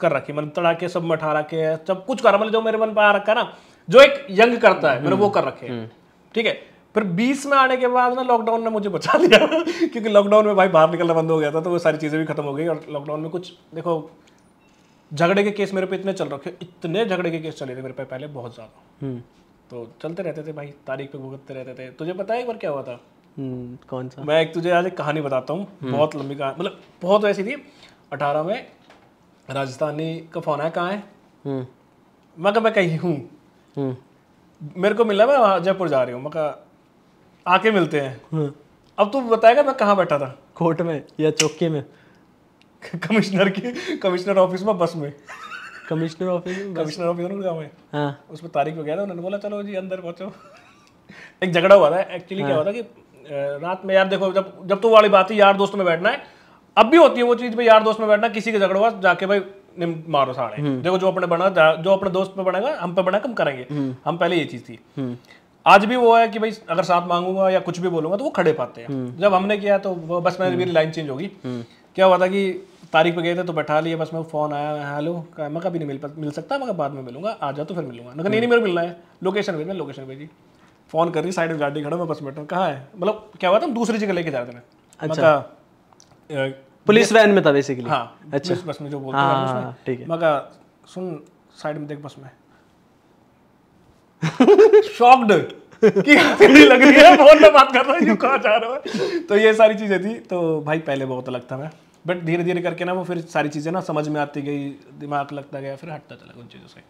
कर रखी मतलब तड़ाके सब मठा रखे सब कुछ कर मतलब जो मेरे मन पर आ रखा ना जो एक यंग करता है हम्म। मैंने वो कर रखे हम्म। ठीक है फिर 20 में आने के बाद ना लॉकडाउन ने मुझे बचा लिया क्योंकि लॉकडाउन में भाई बाहर निकलना बंद हो गया था तो वो सारी चीज़ें भी खत्म हो गई और लॉकडाउन में कुछ देखो झगड़े के केस मेरे पे इतने चल रखे इतने झगड़े के केस चले थे मेरे पे पहले बहुत ज़्यादा हम्म। तो चलते रहते थे भाई तारीख पे भुगतते रहते थे तुझे पता है एक बार क्या हुआ था हम्म, कौन सा मैं एक तुझे आज एक कहानी बताता हूँ हम्म। बहुत लंबी कहानी मतलब बहुत ऐसी थी अठारह में राजस्थानी का फोन आया कहाँ है मैं कहा मैं कहीं हूँ मेरे को मिला मैं जयपुर जा रही हूँ मैं कहा आके मिलते हैं हाँ। अब तू बताएगा मैं कहाँ बैठा था कोर्ट में या चौकी में कमिश्नर की कमिश्नर ऑफिस में बस में कमिश्नर ऑफिस कमिश्नर ऑफिस में हाँ उसमें तारीख वगैरह उन्होंने बोला चलो जी अंदर पहुँचो एक झगड़ा हुआ था एक्चुअली क्या हाँ। हुआ था कि रात में यार देखो जब जब तो वाली बात है यार दोस्त में बैठना है अब भी होती है वो चीज़ में यार दोस्त में बैठना किसी के झगड़ा हुआ जाके भाई निम मारो साड़े हम्म। देखो जो अपने बना जो अपने दोस्त में बनेगा हम पे बना कम करेंगे हम्म। हम पहले ये चीज़ थी हम्म। आज भी वो है कि भाई अगर साथ मांगूंगा या कुछ भी बोलूंगा तो वो खड़े पाते हैं हम्म। जब हमने किया तो बस मैंने मेरी हम्म। लाइन चेंज होगी हम्म। क्या हुआ था कि तारीख पे गए थे तो बैठा लिया बस मैं फोन आया हेलो मैं कभी नहीं मिल मिल सकता मैं बाद में मिलूंगा आ जाओ तो फिर मिलूंगा नहीं नहीं मेरे मिलना है लोकेशन भेज मैं लोकेशन भेजी फोन कर रही साइड में गाड़ी खड़ा मैं बस बैठा कहाँ है मतलब क्या हुआ था हम दूसरी जगह लेके जा रहे थे अच्छा पुलिस वैन में था बेसिकली हाँ अच्छा बस में जो बोलते हाँ, हैं हाँ, हाँ, ठीक है मगर सुन साइड में देख बस में शॉक्ड कि लग रही है फोन बात कर रहा है कहा जा रहा है तो ये सारी चीज़ें थी तो भाई पहले बहुत अलग था मैं बट धीरे धीरे करके ना वो फिर सारी चीज़ें ना समझ में आती गई दिमाग लगता गया फिर हटता चला उन चीज़ों से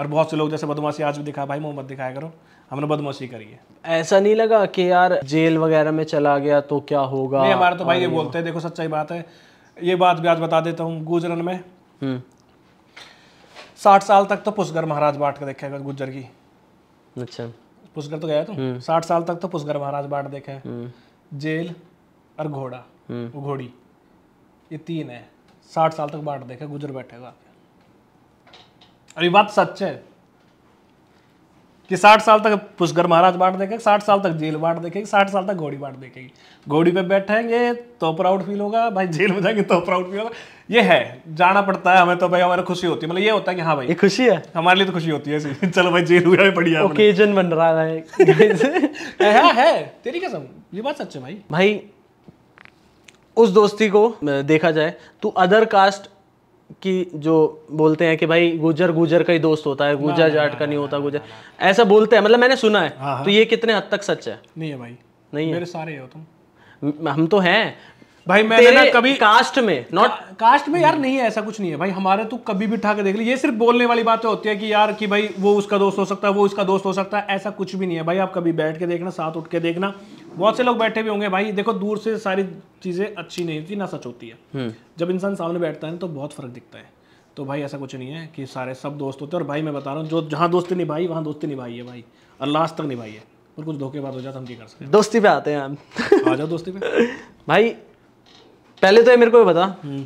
और बहुत से लोग जैसे बदमाशी आज भी दिखा भाई मोहम्मद दिखाया करो हमने बदमाशी करी है ऐसा नहीं लगा कि यार जेल वगैरह में चला गया तो क्या होगा नहीं हमारे तो भाई ये बोलते हैं देखो सच्चाई बात है ये बात भी आज बता देता हूँ गुजरन में हम्म। साठ साल तक तो पुष्कर महाराज बाट कर देखेगा गुजर की अच्छा पुष्कर तो गया तू हम्म। साठ साल तक तो पुष्कर महाराज बाट देखा है हम्म। जेल और घोड़ा हम्म। घोड़ी ये तीन है साठ साल तक बाट देखा गुजर बैठेगा अभी बात सच है कि साठ साल तक पुष्कर महाराज बांट देखेंगे साठ साल तक जेल बांट देखेंगे साठ साल तक घोड़ी बांट देखेंगे घोड़ी पे बैठेंगे तो प्राउड फील होगा भाई जेल में जाएंगे तो प्राउड फील होगा ये है जाना पड़ता है हमें तो भाई हमारी खुशी होती है मतलब ये होता है कि हाँ भाई ये खुशी है हमारे लिए तो खुशी होती है चलो भाई जेल हुआ बढ़िया ओकेजन बन रहा है है, हाँ, है तेरी कसम ये बात सच है भाई भाई उस दोस्ती को देखा जाए तो अदर कास्ट कि जो बोलते हैं कि भाई गुजर गुजर का ही दोस्त होता है गुजर जाट का नहीं होता गुजर ऐसा बोलते हैं मतलब मैंने सुना है हाँ, तो हाँ। ये कितने हद तक सच है नहीं है भाई नहीं मेरे सारे हो तुम हम तो हैं भाई मैंने ना कभी कास्ट में नॉट का, कास्ट में यार नहीं है ऐसा कुछ नहीं है भाई हमारे तो कभी भी उठा के देख ली ये सिर्फ बोलने वाली बातें होती है कि यार कि भाई वो उसका दोस्त हो सकता है वो इसका दोस्त हो सकता है ऐसा कुछ भी नहीं है भाई आप कभी बैठ के देखना साथ उठ के देखना बहुत से लोग बैठे भी होंगे भाई देखो दूर से सारी चीज़ें अच्छी नहीं होती ना सच होती है हम्म। जब इंसान सामने बैठता है तो बहुत फर्क दिखता है तो भाई ऐसा कुछ नहीं है कि सारे सब दोस्त होते हैं और भाई मैं बता रहा हूँ जो जहाँ दोस्ती निभाई वहाँ दोस्ती निभाई है भाई और लास्ट तक निभाई है और कुछ धोखेबाज हो जाता तो हम क्या कर सकते दोस्ती पे आते हैं हम आ जाओ दोस्ती पे भाई पहले तो ये मेरे को बता हम्म।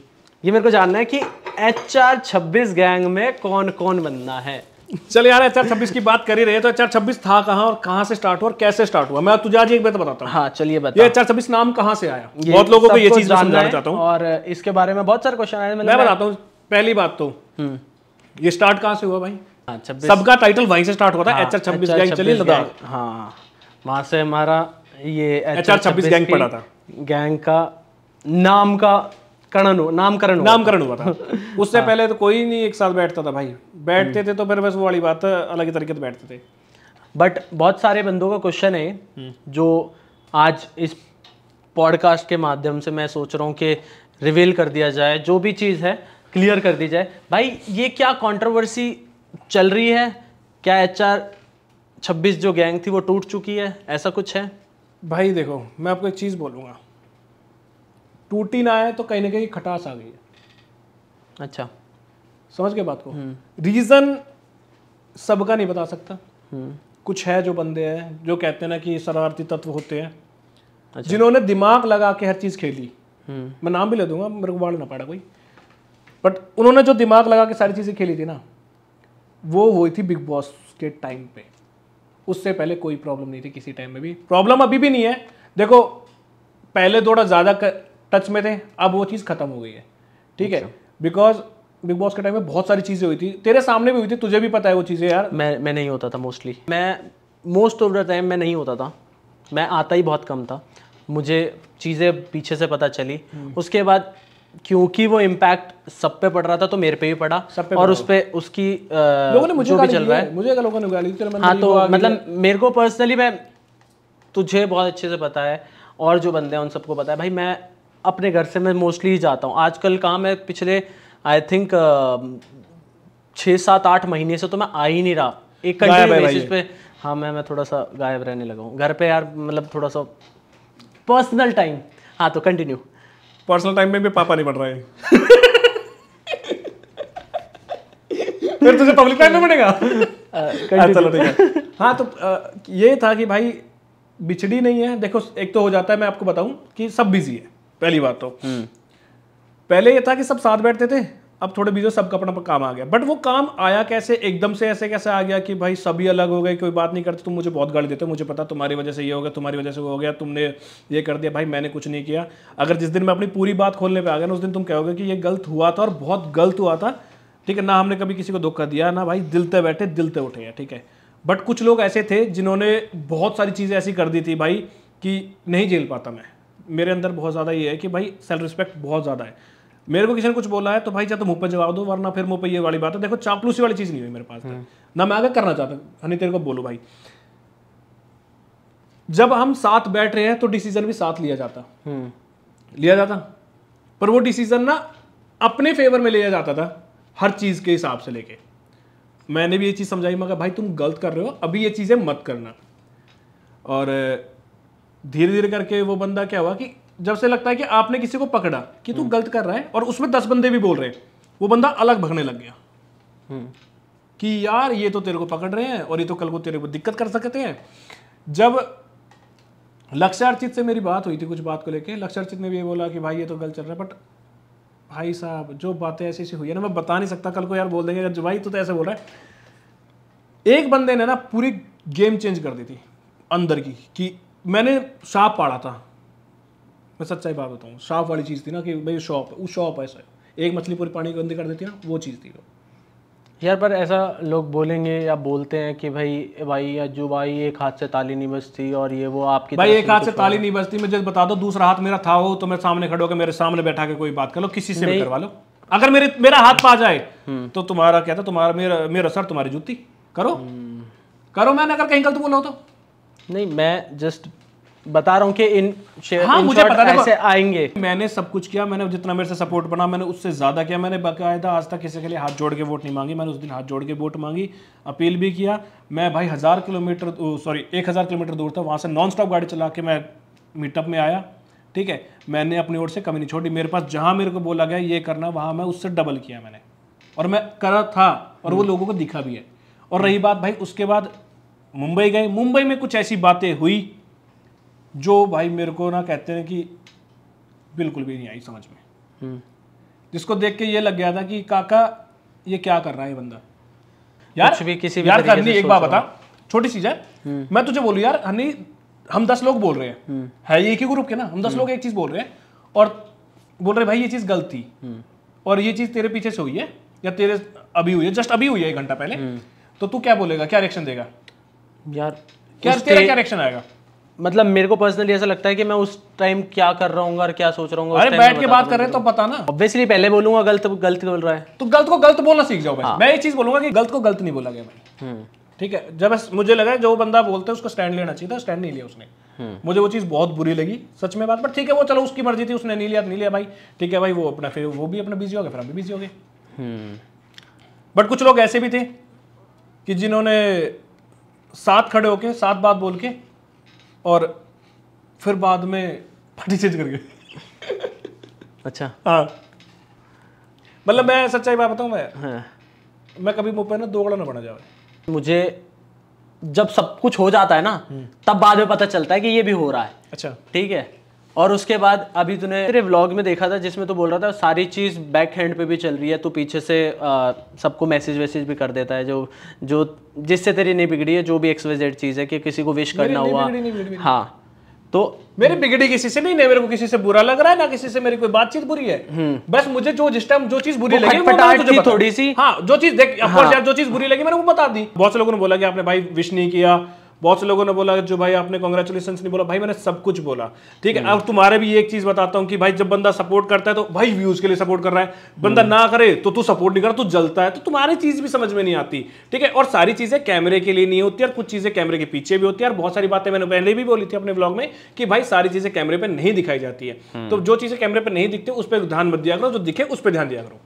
ये मेरे को जानना है कि एच आर छब्बीस गैंग में कौन कौन बनना है चल यार एच आर छब्बीस की बात कर ही रहे तो एच आर छब्बीस था कहाँ और कहाँ से स्टार्ट हुआ और कैसे स्टार्ट हुआ मैं तुझे आज एक बात बताता हूँ हाँ चलिए बता ये एच छब्बीस नाम कहाँ से आया बहुत लोगों को ये चीज समझाना चाहता हूँ और इसके बारे में बहुत सारे क्वेश्चन आए मैं बताता हूँ पहली बात तो हम्म। ये स्टार्ट कहाँ से हुआ भाई हाँ, सबका टाइटल वहीं से स्टार्ट हुआ था एच हाँ, आर छब्बीस गैंग चलिए लद्दाख हाँ वहाँ से हमारा ये एच आर छब्बीस गैंग पड़ा था गैंग का नाम का करण नामकरण नामकरण हुआ था उससे हाँ। पहले तो कोई नहीं एक साथ बैठता था भाई बैठते हम्म। थे तो फिर बस वो वाली बात अलग ही तरीके से बैठते थे बट बहुत सारे बंदों का क्वेश्चन है हम्म। जो आज इस पॉडकास्ट के माध्यम से मैं सोच रहा हूँ कि रिवील कर दिया जाए जो भी चीज़ है क्लियर कर दी जाए भाई ये क्या कंट्रोवर्सी चल रही है क्या एच आर छब्बीस जो गैंग थी वो टूट चुकी है ऐसा कुछ है भाई देखो मैं आपको एक चीज़ बोलूँगा टूटी ना है तो कहीं ना कहीं खटास आ गई है अच्छा समझ गए बात को रीज़न हम्म। सबका नहीं बता सकता हम्म। कुछ है जो बंदे हैं जो कहते हैं ना कि शरारती तत्व होते हैं अच्छा। जिन्होंने दिमाग लगा के हर चीज़ खेली हम्म। मैं नाम भी ले दूंगा मेरे को बाढ़ ना पड़ा कोई बट उन्होंने जो दिमाग लगा के सारी चीज़ें खेली थी ना वो हुई थी बिग बॉस के टाइम पे उससे पहले कोई प्रॉब्लम नहीं थी किसी टाइम में भी प्रॉब्लम अभी भी नहीं है देखो पहले थोड़ा ज़्यादा टच में थे अब वो चीज़ खत्म हो गई है ठीक है बिकॉज बिग बॉस के टाइम में बहुत सारी चीज़ें हुई थी तेरे सामने भी हुई थी तुझे भी पता है वो चीज़ें यार मैं मैं नहीं होता था मोस्टली मैं मोस्ट ऑफ द टाइम मैं नहीं होता था मैं आता ही बहुत कम था मुझे चीज़ें पीछे से पता चली हम्म। उसके बाद क्योंकि वो इम्पैक्ट सब पे पड़ रहा था तो मेरे पे भी पड़ा सब पे और उस पर उसकी लोगों ने मुझे जो भी चल रहा है मुझे लोगों ने हाँ तो, तो मतलब मेरे को पर्सनली मैं तुझे बहुत अच्छे से पता है और जो बंदे हैं उन सबको पता है भाई मैं अपने घर से मैं मोस्टली ही जाता हूँ आजकल काम है पिछले आई थिंक छः सात आठ महीने से तो मैं आ ही नहीं रहा एक कंटिन्यू बेसिस पे हाँ मैं मैं थोड़ा सा गायब रहने लगा हूँ घर पे यार मतलब थोड़ा सा पर्सनल टाइम हाँ तो कंटिन्यू पर्सनल टाइम में भी पापा नहीं बन रहे फिर तुझे पब्लिक टाइम में बनेगा हाँ, चलो ठीक है हाँ तो ये था कि भाई बिछड़ी नहीं है देखो एक तो हो जाता है मैं आपको बताऊं कि सब बिजी है पहली बात तो हम्म। पहले ये था कि सब साथ बैठते थे अब थोड़े बीजे सबका अपना काम आ गया बट वो काम आया कैसे एकदम से ऐसे कैसे आ गया कि भाई सभी अलग हो गए कोई बात नहीं करते तुम मुझे बहुत गाड़ी देते हो मुझे पता तुम्हारी वजह से ये हो गया तुम्हारी वजह से वो हो गया तुमने ये कर दिया भाई मैंने कुछ नहीं किया अगर जिस दिन मैं अपनी पूरी बात खोलने पर आ गया ना उस दिन तुम कहोगे कि ये गलत हुआ था और बहुत गलत हुआ था ठीक है ना हमने कभी किसी को धोखा दिया ना भाई दिलते बैठे दिलते उठे हैं ठीक है बट कुछ लोग ऐसे थे जिन्होंने बहुत सारी चीज़ें ऐसी कर दी थी भाई कि नहीं झेल पाता मैं मेरे अंदर बहुत ज़्यादा ये है कि भाई सेल्फ रिस्पेक्ट बहुत ज़्यादा है मेरे को किसी ने कुछ बोला है तो भाई चाहे तो मुँह पर जवाब दो वरना फिर मुँह पर ये वाली बात है देखो चापलूसी वाली चीज़ नहीं हुई मेरे पास हम्म। ना मैं आगे करना चाहता हूँ हनी तेरे को बोलो भाई जब हम साथ बैठ रहे हैं तो डिसीजन भी साथ लिया जाता हम्म। लिया जाता पर वो डिसीजन ना अपने फेवर में लिया जाता था हर चीज़ के हिसाब से लेके मैंने भी ये चीज़ समझाई मगर भाई तुम गलत कर रहे हो अभी ये चीज़ें मत करना और धीरे धीरे करके वो बंदा क्या हुआ कि जब से लगता है कि आपने किसी को पकड़ा कि तू हम्म। गलत कर रहा है और उसमें दस बंदे भी बोल रहे हैं वो बंदा अलग भगने लग गया हम्म। कि यार ये तो तेरे को पकड़ रहे हैं और ये तो कल को तेरे को दिक्कत कर सकते हैं जब लक्ष्यार्चित से मेरी बात हुई थी कुछ बात को लेके लक्ष्यार्चित ने भी ये बोला कि भाई ये तो गलत चल रहा है बट भाई साहब जो बातें ऐसी ऐसी हुई है ना मैं बता नहीं सकता कल को यार बोल देंगे अगर भाई तू तो ऐसे बोल रहा है एक बंदे ने ना पूरी गेम चेंज कर दी थी अंदर की कि मैंने सांप पाड़ा था मैं सच्चाई बात बताऊँ साफ वाली चीज़ थी ना कि भाई शॉप उस शॉप सर एक मछली पूरी पानी गंदी कर देती है ना वो चीज़ थी वो यार पर ऐसा लोग बोलेंगे या बोलते हैं कि भाई भाई या जो भाई एक हाथ से ताली नहीं बजती और ये वो आपकी भाई एक हाथ से ताली नहीं बजती जब बता दो दूसरा हाथ मेरा था हो तो मैं सामने खड़े होकर मेरे सामने बैठा के कोई बात कर लो किसी से भी करवा लो अगर मेरे मेरा हाथ पा जाए हम्म। तो तुम्हारा क्या था तुम्हारा मेरा मेरा सर तुम्हारी जूती करो हम्म। करो मैंने अगर कहीं गलत बोला हो तो नहीं मैं जस्ट बता रहा हूँ कि इन शेयर हाँ, मुझे पता ऐसे आएंगे मैंने सब कुछ किया मैंने जितना मेरे से सपोर्ट बना मैंने उससे ज़्यादा किया मैंने बकायदा आज तक किसी के लिए हाथ जोड़ के वोट नहीं मांगी मैंने उस दिन हाथ जोड़ के वोट मांगी अपील भी किया मैं भाई हज़ार किलोमीटर सॉरी एक हज़ार किलोमीटर दूर था वहाँ से नॉन स्टॉप गाड़ी चला के मैं मीटअप में आया ठीक है मैंने अपनी ओर से कमी नहीं छोड़ी मेरे पास जहाँ मेरे को बोला गया ये करना वहाँ मैं उससे डबल किया मैंने और मैं करा था और वो हम्म। लोगों को दिखा भी है और रही बात भाई उसके बाद मुंबई गए मुंबई में कुछ ऐसी बातें हुई जो भाई मेरे को ना कहते हैं कि बिल्कुल भी नहीं आई समझ में हम्म। जिसको देख के ये लग गया था कि काका ये क्या कर रहा है ये बंदा यार कुछ भी किसी भी यार एक बात बता छोटी चीज है हम्म। मैं तुझे बोलू यार हनी हम दस लोग बोल रहे हैं हम्म। है ये एक ही ग्रुप के ना हम दस लोग एक चीज बोल रहे हैं और बोल रहे भाई ये चीज गलत थी और ये चीज तेरे पीछे से हुई है या तेरे अभी हुई है जस्ट अभी हुई है एक घंटा पहले तो तू क्या बोलेगा क्या रिएक्शन देगा यार क्या तेरा क्या रिएक्शन आएगा मतलब मेरे को पर्सनली ऐसा लगता है कि मैं उस टाइम क्या कर रहा हूँ और क्या सोच रहा हूँ अरे बैठ के बात कर रहे हैं तो पता ना ऑब्वियसली पहले बोलूंगा गलत गलत बोल रहा है तो गलत को गलत बोलना सीख जाओ भाई हाँ। मैं ये चीज बोलूंगा कि गलत को गलत नहीं बोला गया भाई हम्म। ठीक है जब मुझे लगा जो बंदा बोलता है उसको स्टैंड लेना चाहिए था स्टैंड नहीं लिया उसने हम्म। मुझे वो चीज़ बहुत बुरी लगी सच में बात पर ठीक है वो चलो उसकी मर्जी थी उसने नहीं लिया तो नहीं लिया भाई ठीक है भाई वो अपना फिर वो भी अपना बिजी हो गया फिर हम भी बिजी हो गए बट हम्म। कुछ लोग ऐसे भी थे कि जिन्होंने साथ खड़े होके साथ बात बोल के और फिर बाद में पार्टी चेंज करके अच्छा हाँ मतलब मैं सच्चाई बात बताऊँ मैं हाँ। मैं कभी मुँह पे ना दोगड़ा ना बना जावे मुझे जब सब कुछ हो जाता है ना हम्म। तब बाद में पता चलता है कि ये भी हो रहा है अच्छा ठीक है और उसके बाद अभी तूने तेरे व्लॉग में देखा था जिसमें तू बोल रहा था सारी चीज़ बैक हैंड पे भी चल रही है तू पीछे से सबको मैसेज वैसेज भी कर देता है जो जो जिससे तेरी नहीं बिगड़ी है जो भी एक्स वेजेड चीज़ है कि किसी को विश करना हुआ हाँ तो मेरी बिगड़ी किसी से नहीं, नहीं मेरे को किसी से बुरा लग रहा है ना किसी से मेरी कोई बातचीत बुरी है हम्म। बस मुझे जो जिस टाइम जो चीज बुरी लगी मुझे थोड़ी सी हाँ जो चीज देख हाँ, यार जो चीज बुरी लगी मैंने वो बता दी बहुत से लोगों ने बोला कि आपने भाई विश नहीं किया बहुत से लोगों ने बोला जो भाई आपने कॉन्ग्रेचुलेसन नहीं बोला भाई मैंने सब कुछ बोला ठीक है हम्म। अब तुम्हारे भी एक चीज बताता हूँ कि भाई जब बंदा सपोर्ट करता है तो भाई व्यूज के लिए सपोर्ट कर रहा है बंदा हम्म। ना करे तो तू सपोर्ट नहीं कर तू जलता है तो तुम्हारी चीज भी समझ में नहीं आती ठीक है और सारी चीजें कैमरे के लिए नहीं होती और कुछ चीजें कैमरे के पीछे भी होती है और बहुत सारी बातें मैंने पहले भी बोली थी अपने ब्लॉग में कि भाई सारी चीजें कैमरे पर नहीं दिखाई जाती है हम्म। तो जो चीजें कैमरे पर नहीं दिखती उस पर ध्यान मत दिया करो जो दिखे उस पर ध्यान दिया करो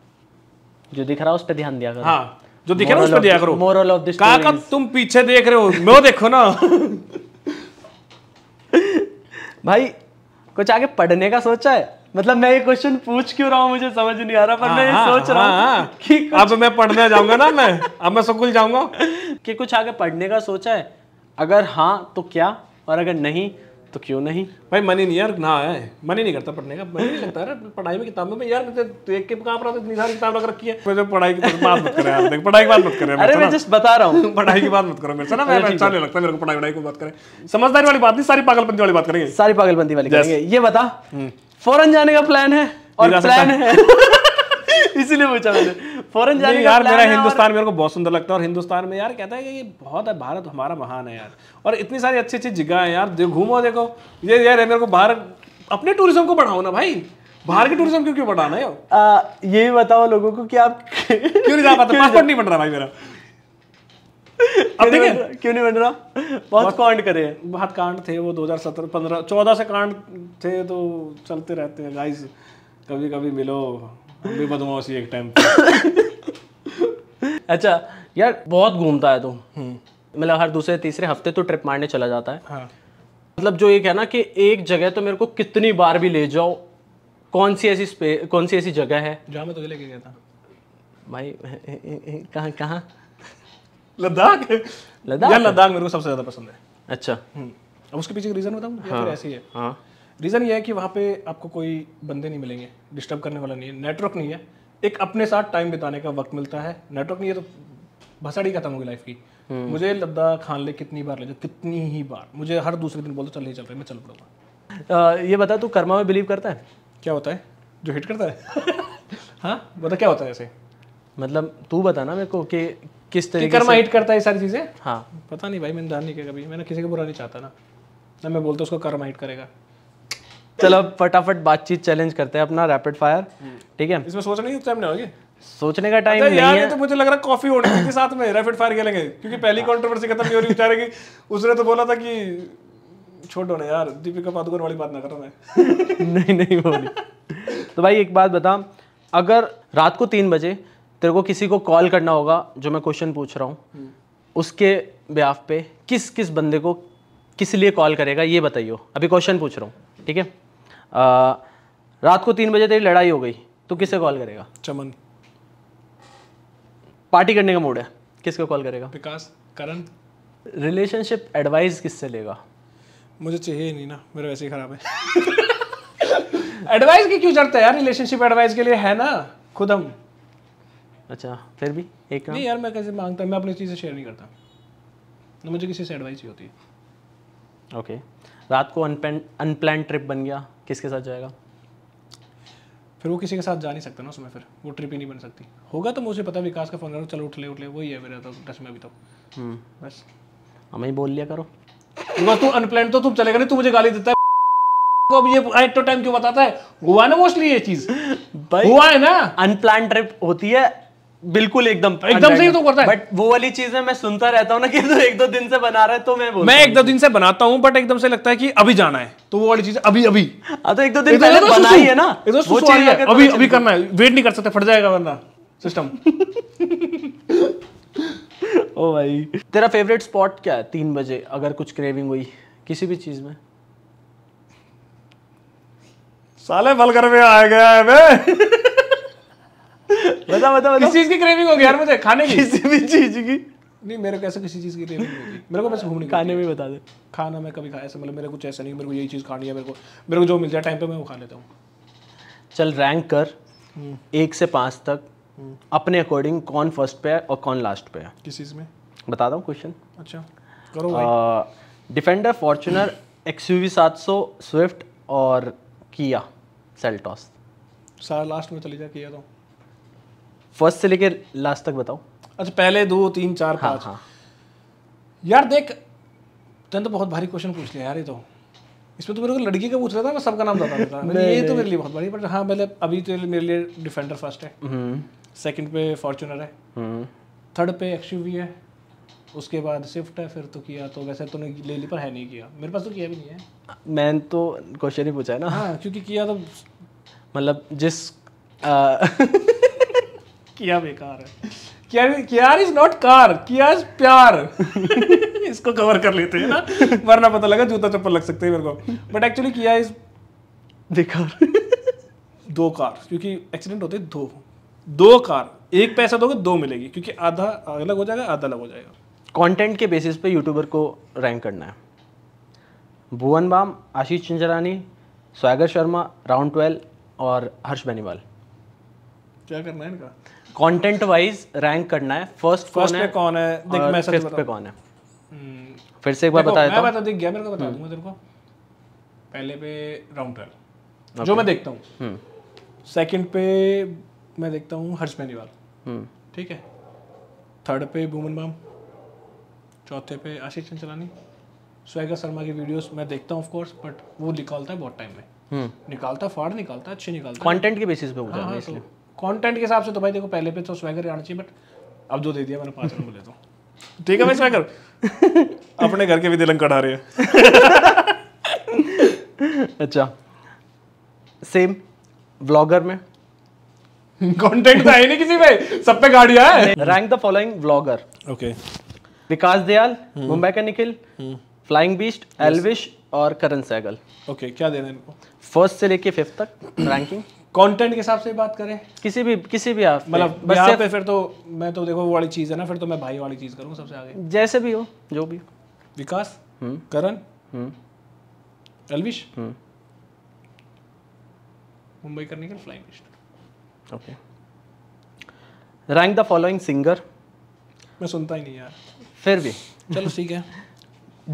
जो दिख रहा है उस पर ध्यान दिया करो हाँ जो दिखे ना पर दिया करो मोरल ऑफ दिस काका तुम पीछे देख रहे हो मैं देखो ना भाई कुछ आगे पढ़ने का सोचा है मतलब मैं ये क्वेश्चन पूछ क्यों रहा हूँ मुझे समझ नहीं आ रहा पर हाँ, मैं ये हाँ, सोच रहा हाँ, हूँ कि अब मैं पढ़ने जाऊंगा ना मैं अब मैं स्कूल जाऊंगा कि कुछ आगे पढ़ने का सोचा है अगर हाँ तो क्या और अगर नहीं तो क्यों नहीं भाई मन ही नहीं यार ना है मन ही नहीं करता पढ़ने का मन नहीं लगता है पढ़ाई में किताबों में यार देख के कहाँ पर इतनी सारी किताब रख रखी है मुझे तो पढ़ाई की बात मत करें आप देख पढ़ाई की बात मत करें अरे मैं जस्ट बता रहा हूँ पढ़ाई की बात मत करो मेरे से ना मैं अच्छा नहीं लगता मेरे को पढ़ाई वढ़ाई की बात करें समझदारी वाली बात नहीं सारी पागलपंती वाली बात करेंगे सारी पागलपंती वाली करेंगे ये बता फौरन हम्म। जाने का प्लान है और प्लान है इसीलिए पूछा मैंने फॉरन जाने यार मेरा हिंदुस्तान मेरे को बहुत सुंदर लगता है और हिंदुस्तान में यार कहता है कि ये बहुत है भारत हमारा महान है यार और इतनी सारी अच्छी अच्छी जगह है यार जो घूमो देखो ये यार मेरे को बाहर अपने टूरिज्म को बढ़ाओ ना भाई बाहर के टूरिज्म क्यों क्यों बढ़ाना है आ, ये भी बताओ लोगों को कि आप क्यों नहीं जा पाते पासपोर्ट नहीं बन रहा भाई मेरा अब देखिए क्यों नहीं बन रहा बहुत कांड करे बहुत कांड थे वो 2017 15 14 से कांड थे तो चलते रहते हैं गाइस कभी कभी मिलो हम भी बदमाश एक टाइम अच्छा यार बहुत घूमता है तुम हम्म। मतलब हर दूसरे तीसरे हफ्ते तो ट्रिप मारने चला जाता है हाँ। मतलब जो ये है ना कि एक जगह तो मेरे को कितनी बार भी ले जाओ कौन सी ऐसी कौन सी ऐसी जगह है जहाँ मैं तुझे लेके गया था भाई कहाँ कहाँ लद्दाख लद्दाख यार लद्दाख मेरे को सबसे ज़्यादा पसंद है अच्छा हम्म। अब उसके पीछे रीज़न बताऊँ हाँ, ऐसी है हाँ रीज़न ये है कि वहाँ पे आपको कोई बंदे नहीं मिलेंगे डिस्टर्ब करने वाला नहीं है नेटवर्क नहीं है एक अपने साथ टाइम बिताने का वक्त मिलता है नेटवर्क नहीं है तो ही खत्म होगी लाइफ की हम्म। मुझे लद्दाख खान ले कितनी बार ले जाओ कितनी ही बार मुझे हर दूसरे दिन बोलते चल नहीं चल रहे मैं चल पड़ूंगा ये बता तू कर्मा में बिलीव करता है क्या होता है जो हिट करता है हाँ बता क्या होता है ऐसे मतलब तू बता ना मेरे को कि किस तरीके कर्मा हिट करता है सारी चीज़ें हाँ पता नहीं भाई मैंने ध्यान नहीं किया कभी मैंने किसी को बुरा नहीं चाहता ना ना मैं बोलता उसको कर्मा हिट करेगा चलो फटाफट बातचीत चैलेंज करते हैं अपना रैपिड फायर ठीक है इसमें सोचने की टाइम नहीं होगी सोचने का टाइम नहीं है तो मुझे लग रहा कॉफी होने के साथ में रैपिड फायर खेलेंगे क्योंकि पहली कंट्रोवर्सी खत्म हो रही बेचारे की उसने तो बोला था कि छोड़ो ना यार दीपिका पादुकोण वाली बात ना करो मैं नहीं नहीं वो नहीं तो भाई एक बात बता अगर रात को तीन बजे तेरे को किसी को कॉल करना होगा जो मैं क्वेश्चन पूछ रहा हूँ हम्म। उसके ब्याफ पे किस किस बंदे को किस लिए कॉल करेगा ये बताइयो अभी क्वेश्चन पूछ रहा हूँ ठीक है रात को तीन बजे तेरी लड़ाई हो गई तो किसे कॉल करेगा चमन पार्टी करने का मूड है किसको कॉल करेगा विकास करण रिलेशनशिप एडवाइस किससे लेगा मुझे चाहिए नहीं ना मेरा वैसे ही खराब है एडवाइस की क्यों जरूरत है यार रिलेशनशिप एडवाइस के लिए है ना खुद हम अच्छा फिर भी एक नहीं यार मैं कैसे मांगता मैं अपनी चीज़ें शेयर नहीं करता ना मुझे किसी से एडवाइस ही होती है ओके okay. रात को अनप्लान ट्रिप बन गया किसके साथ जाएगा फिर वो किसी के साथ जा नहीं सकता ना उसमें फिर वो ट्रिप ही नहीं बन सकती होगा तो मुझे पता विकास का फ़ोन करो चलो उठ ले उठ ले वही है मेरा तो टच में अभी तो हम्म। बस हमें बोल लिया करो तू अनप्लान तो तुम चलेगा नहीं तू मुझे गाली देता है तो अब ये राइट टाइम क्यों बताता है हुआ ना मोस्टली ये चीज हुआ है ना अनप्लान ट्रिप होती है बिल्कुल एकदम एकदम से ही तो करता है बट वो वाली चीज में मैं सुनता रहता हूँ ना कि तो एक दो दिन से बना रहा है तो मैं मैं एक दो दिन से बनाता हूँ बट एकदम से लगता है कि अभी जाना है तो वो वाली चीज अभी अभी हाँ, तो एक दो दिन पहले तो बना ही है ना एक दो वो चीज है तो अभी अभी करना है वेट नहीं कर सकते फट जाएगा वरना सिस्टम ओ भाई तेरा फेवरेट स्पॉट क्या है तीन बजे अगर कुछ क्रेविंग हुई किसी भी चीज में साले बलगर में आ गया है बता बता बता किस चीज की क्रेविंग होगी यार मुझे खाने की किसी भी चीज की नहीं मेरे को ऐसे किसी चीज़ की क्रेविंग होगी मेरे को बस घूमने खाने में बता दे खाना मैं कभी खाया ऐसे मतलब मेरे कुछ ऐसा नहीं मेरे को यही चीज़ खानी है मेरे को मेरे को जो मिल जाए टाइम पे मैं वो खा लेता हूँ चल रैंक कर हम्म। एक से पांच तक हम्म। अपने अकॉर्डिंग कौन फर्स्ट पे है और कौन लास्ट पे है किस चीज़ में बता दूँ क्वेश्चन अच्छा करो Defender Fortuner X U V सात सौ स्विफ्ट और किया सेल्टॉस सारा लास्ट में चली जा किया तो फर्स्ट से लेकर लास्ट तक बताओ अच्छा पहले दो तीन चार हाँ, पाँच हाँ. यार देख तैन तो बहुत भारी क्वेश्चन पूछ लिया यार ये तो इसमें तो मेरे को लड़की का पूछ रहा था मैं सबका नाम बता देता मतलब ये तो मेरे लिए बहुत बड़ी बट हाँ पहले मतलब अभी तो मेरे लिए डिफेंडर फर्स्ट है सेकंड हम्म। पे फॉर्चूनर है थर्ड हम्म। पे एक्सयूवी है उसके बाद स्विफ्ट है फिर तो किया तो वैसे तो ले ली पर है नहीं किया मेरे पास तो किया भी नहीं है मैंने तो क्वेश्चन ही पूछा है ना हाँ क्योंकि किया तो मतलब जिस आ... किया बेकार है कियार is not car Kia is प्यार इसको कवर कर लेते हैं ना वरना पता लगा जूता चप्पल लग सकते हैं मेरे को बट एक्चुअली किया इज बेकार दो कार क्योंकि एक्सीडेंट होते दो दो कार एक पैसा दोगे दो मिलेगी क्योंकि आधा अलग हो जाएगा आधा अलग हो जाएगा कंटेंट के बेसिस पे यूट्यूबर को रैंक करना है Bhuvan Bam Ashish Chanchlani swagger Sharma round twelve और हर्ष बेनीवाल क्या करना है इनका कंटेंट वाइज रैंक करना है फर्स्ट कौन है कौन है देख मैं सच पे कौन है हम्म। फिर से एक बार बता देता हूं मैं बता देख गया मेरे को बता दूंगा तेरे हम्म। को पहले पे राउंड 12 जो मैं देखता हूं हम्म सेकंड पे मैं देखता हूं हर्ष बेनीवाल हम्म। ठीक है थर्ड पे बूमन बम चौथे पे आशीष चंचलानी स्वेगा शर्मा की वीडियोस मैं देखता हूं ऑफ कोर्स बट वो निकालता है बहुत टाइम में हम्म निकालता फाड़ निकालता अच्छे निकालता कंटेंट के बेसिस पे होता है हाँ, हाँ, तो इसलिए कंटेंट के हिसाब से तो भाई देखो पहले पे तो स्वैगर ही आना चाहिए बट अब जो दे दिया मैंने पाँच मिनट लेता तो। हूँ ठीक है भाई स्वैगर अपने घर के भी दिलंग कटा रहे हैं अच्छा सेम व्लॉगर में कंटेंट तो है नहीं किसी पे सब पे गाड़ियां है rank the following vlogger okay Vikas Dayal हम्म। मुंबई का निखिल फ्लाइंग बीस्ट एलविश और करण सैगल ओके क्या देना इनको फर्स्ट से लेके फिफ्थ तक रैंकिंग कंटेंट के हिसाब से बात करें किसी भी किसी भी आप मतलब बस यहाँ पे फिर तो मैं तो देखो वो वाली चीज़ है ना फिर तो मैं भाई वाली चीज़ करूँगा सबसे आगे जैसे भी हो जो भी विकास हम्म। करण अलविश हम्म। हम्म। मुंबई करने के flying list okay rank the following singer मैं सुनता ही नहीं यार फिर भी चलो ठीक है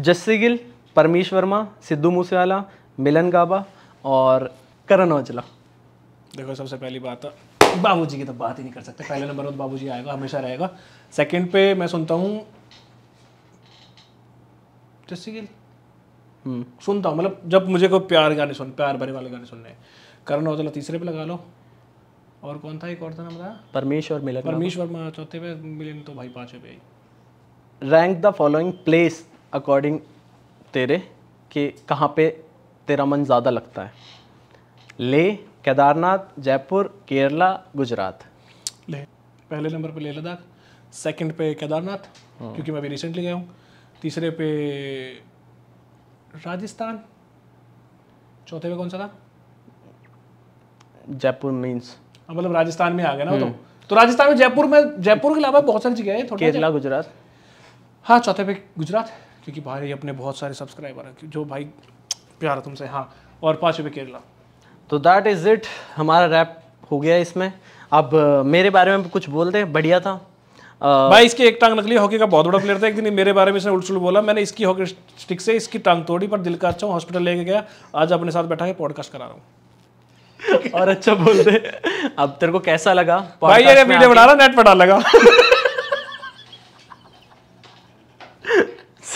जस्सी गिल परमेश वर्मा सिद्धू मूसेवाला मिलन गाबा और करण औजला देखो सबसे पहली बात तो बाबू जी की तो बात ही नहीं कर सकते पहले नंबर पर जी आएगा हमेशा रहेगा सेकेंड पे मैं सुनता हूँ जस्सी हम्म, गिल सुनता हूँ मतलब जब मुझे कोई प्यार गाने सुन प्यार भरे वाले गाने सुनने करण औजला तीसरे पे लगा लो और कौन था एक और था नाम परमेश्वर मिला परमेश्वर मिलन परमेश चौथे पे मिलन तो भाई पाँचवें पे rank the following place according तेरे कि कहाँ पे तेरा मन ज़्यादा लगता है ले केदारनाथ जयपुर केरला गुजरात ले पहले नंबर पे ले लद्दाख सेकंड पे केदारनाथ हाँ। क्योंकि मैं अभी रिसेंटली गया हूँ तीसरे पे राजस्थान चौथे पे कौन सा था जयपुर मीन्स हाँ, मतलब राजस्थान में आ गया ना तो हम्म। तो राजस्थान में जयपुर में जयपुर के अलावा बहुत सारी जगह है केरला गुजरात हाँ चौथे पे गुजरात क्योंकि भाई अपने बहुत सारे सब्सक्राइबर हैं जो भाई प्यार तुमसे हाँ और पाँचवें पे केरला तो दैट इज़ इट हमारा रैप हो गया इसमें अब मेरे बारे में कुछ बोल दें बढ़िया था आ, भाई इसकी एक टांग नकली हॉकी का बहुत बड़ा प्लेयर था एक दिन मेरे बारे में इसने उल्टसुल बोला मैंने इसकी हॉकी स्टिक से इसकी टांग तोड़ी पर दिल का अच्छा हॉस्पिटल लेके गया आज अपने साथ बैठा के पॉडकास्ट करा रहा हूँ और अच्छा बोल दे अब तेरे को कैसा लगा भाई ये वीडियो बना रहा नेट पर डाल लगा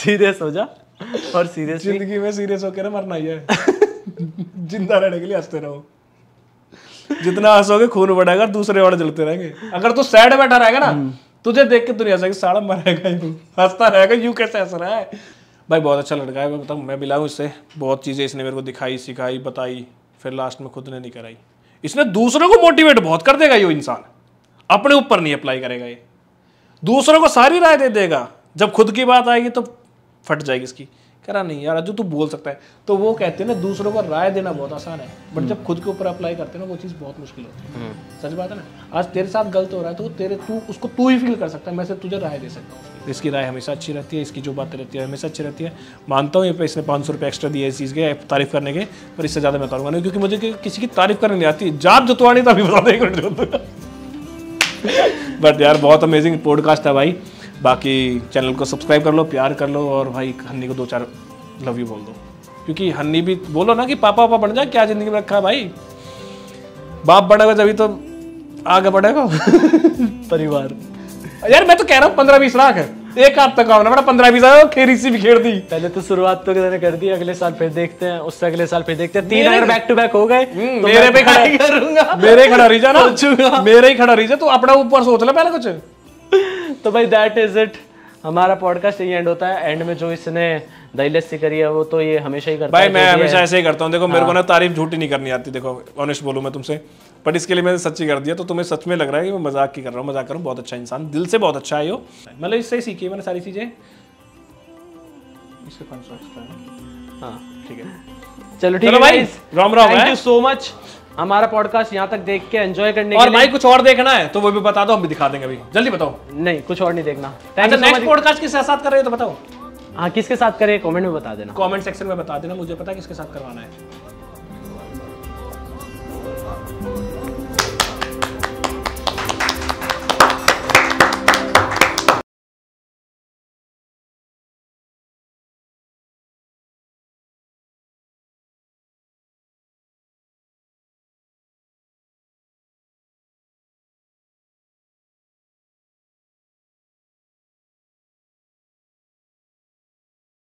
सीरियस हो जा और सीरियस जिंदगी में सीरियस होकर मरना ही है जिंदा रहने के लिए हंसते रहो जितना हंसोगे खून बढ़ेगा दूसरे वाले जलते रहेंगे अगर तू सैड बैठा रहेगा ना तुझे देख के दुनिया से साड़ा मरेगा यू हंसता रहेगा यू कैसे हंस रहा है भाई बहुत अच्छा लड़का है मैं बताऊँ मैं मिला हूँ इससे बहुत चीज़ें इसने मेरे को दिखाई सिखाई बताई फिर लास्ट में खुद ने नहीं कराई इसने दूसरों को मोटिवेट बहुत कर देगा ये इंसान अपने ऊपर नहीं अप्लाई करेगा ये दूसरों को सारी राय दे देगा जब खुद की बात आएगी तो फट जाएगी इसकी कह रहा नहीं यार अजू तू बोल सकता है तो वो कहते हैं ना दूसरों को राय देना बहुत आसान है बट हम्म। जब खुद के ऊपर अप्लाई करते हैं ना वो चीज़ बहुत मुश्किल होती है हम्म। सच बात है ना आज तेरे साथ गलत हो रहा है तो तेरे तू उसको तू ही फील कर सकता है मैं सिर्फ तुझे राय दे सकता हूँ इसकी राय हमेशा अच्छी रहती है इसकी जो बातें रहती है हमेशा अच्छी रहती है मानता हूँ ये इसने पाँच सौ रुपये एक्स्ट्रा दिए इस चीज़ के तारीफ करने के पर इससे ज़्यादा मैं करूँगा नहीं क्योंकि मुझे किसी की तारीफ करने नहीं आती जाप जतवानी तो अभी बता दें बट यार बहुत अमेजिंग पॉडकास्ट है भाई बाकी चैनल को सब्सक्राइब कर लो प्यार कर लो और भाई हन्नी को दो चार लव यू बोल दो क्योंकि हन्नी भी बोलो ना कि पापा पापा बन जाए क्या ज़िंदगी में रखा है भाई बाप बढ़ेगा तभी तो आगे बढ़ेगा परिवार यार मैं तो कह रहा हूँ पंद्रह बीस लाख है एक हाथ तक ना बड़ा पंद्रह बीस आया खेरी सी भी खेड़ दी पहले तो शुरुआत तो मैंने कर दी अगले साल फिर देखते हैं उससे अगले साल फिर देखते हैं तीन अगर बैक टू बैक हो गए हम्म, तो मेरे पे खड़ा करूंगा मेरे खड़ा रीजा ना मेरे ही खड़ा रही तो अपना ऊपर सोच ले पहले कुछ तो भाई दैट इज़ इट हमारा पॉडकास्ट यही एंड होता है एंड में जो इसने दहिलस्ती करी है वो तो ये हमेशा ही करता भाई है मैं हमेशा ऐसे ही करता हूँ देखो मेरे को ना हाँ। तारीफ झूठी नहीं करनी आती देखो ऑनेस्ट बोलूँ मैं तुमसे बट इसके लिए मैंने सच्ची कर दिया तो तुम्हें सच में लग रहा है कि मैं मजाक की कर रहा हूँ मजाक कर रहा हूँ बहुत अच्छा इंसान दिल से बहुत अच्छा है यो मतलब इससे ही सीखी मैंने सारी चीज़ें इसके हाँ ठीक है चलो ठीक है Ram Ram thank you so much हमारा पॉडकास्ट यहाँ तक देख के एंजॉय करने और के भाई कुछ और देखना है तो वो भी बता दो हम भी दिखा देंगे अभी जल्दी बताओ नहीं कुछ और नहीं देखना नेक्स्ट अच्छा, पॉडकास्ट किसके साथ कर रहे हो तो बताओ हाँ किसके साथ करें कमेंट में बता देना कमेंट सेक्शन में बता देना मुझे पता है किसके साथ करवाना है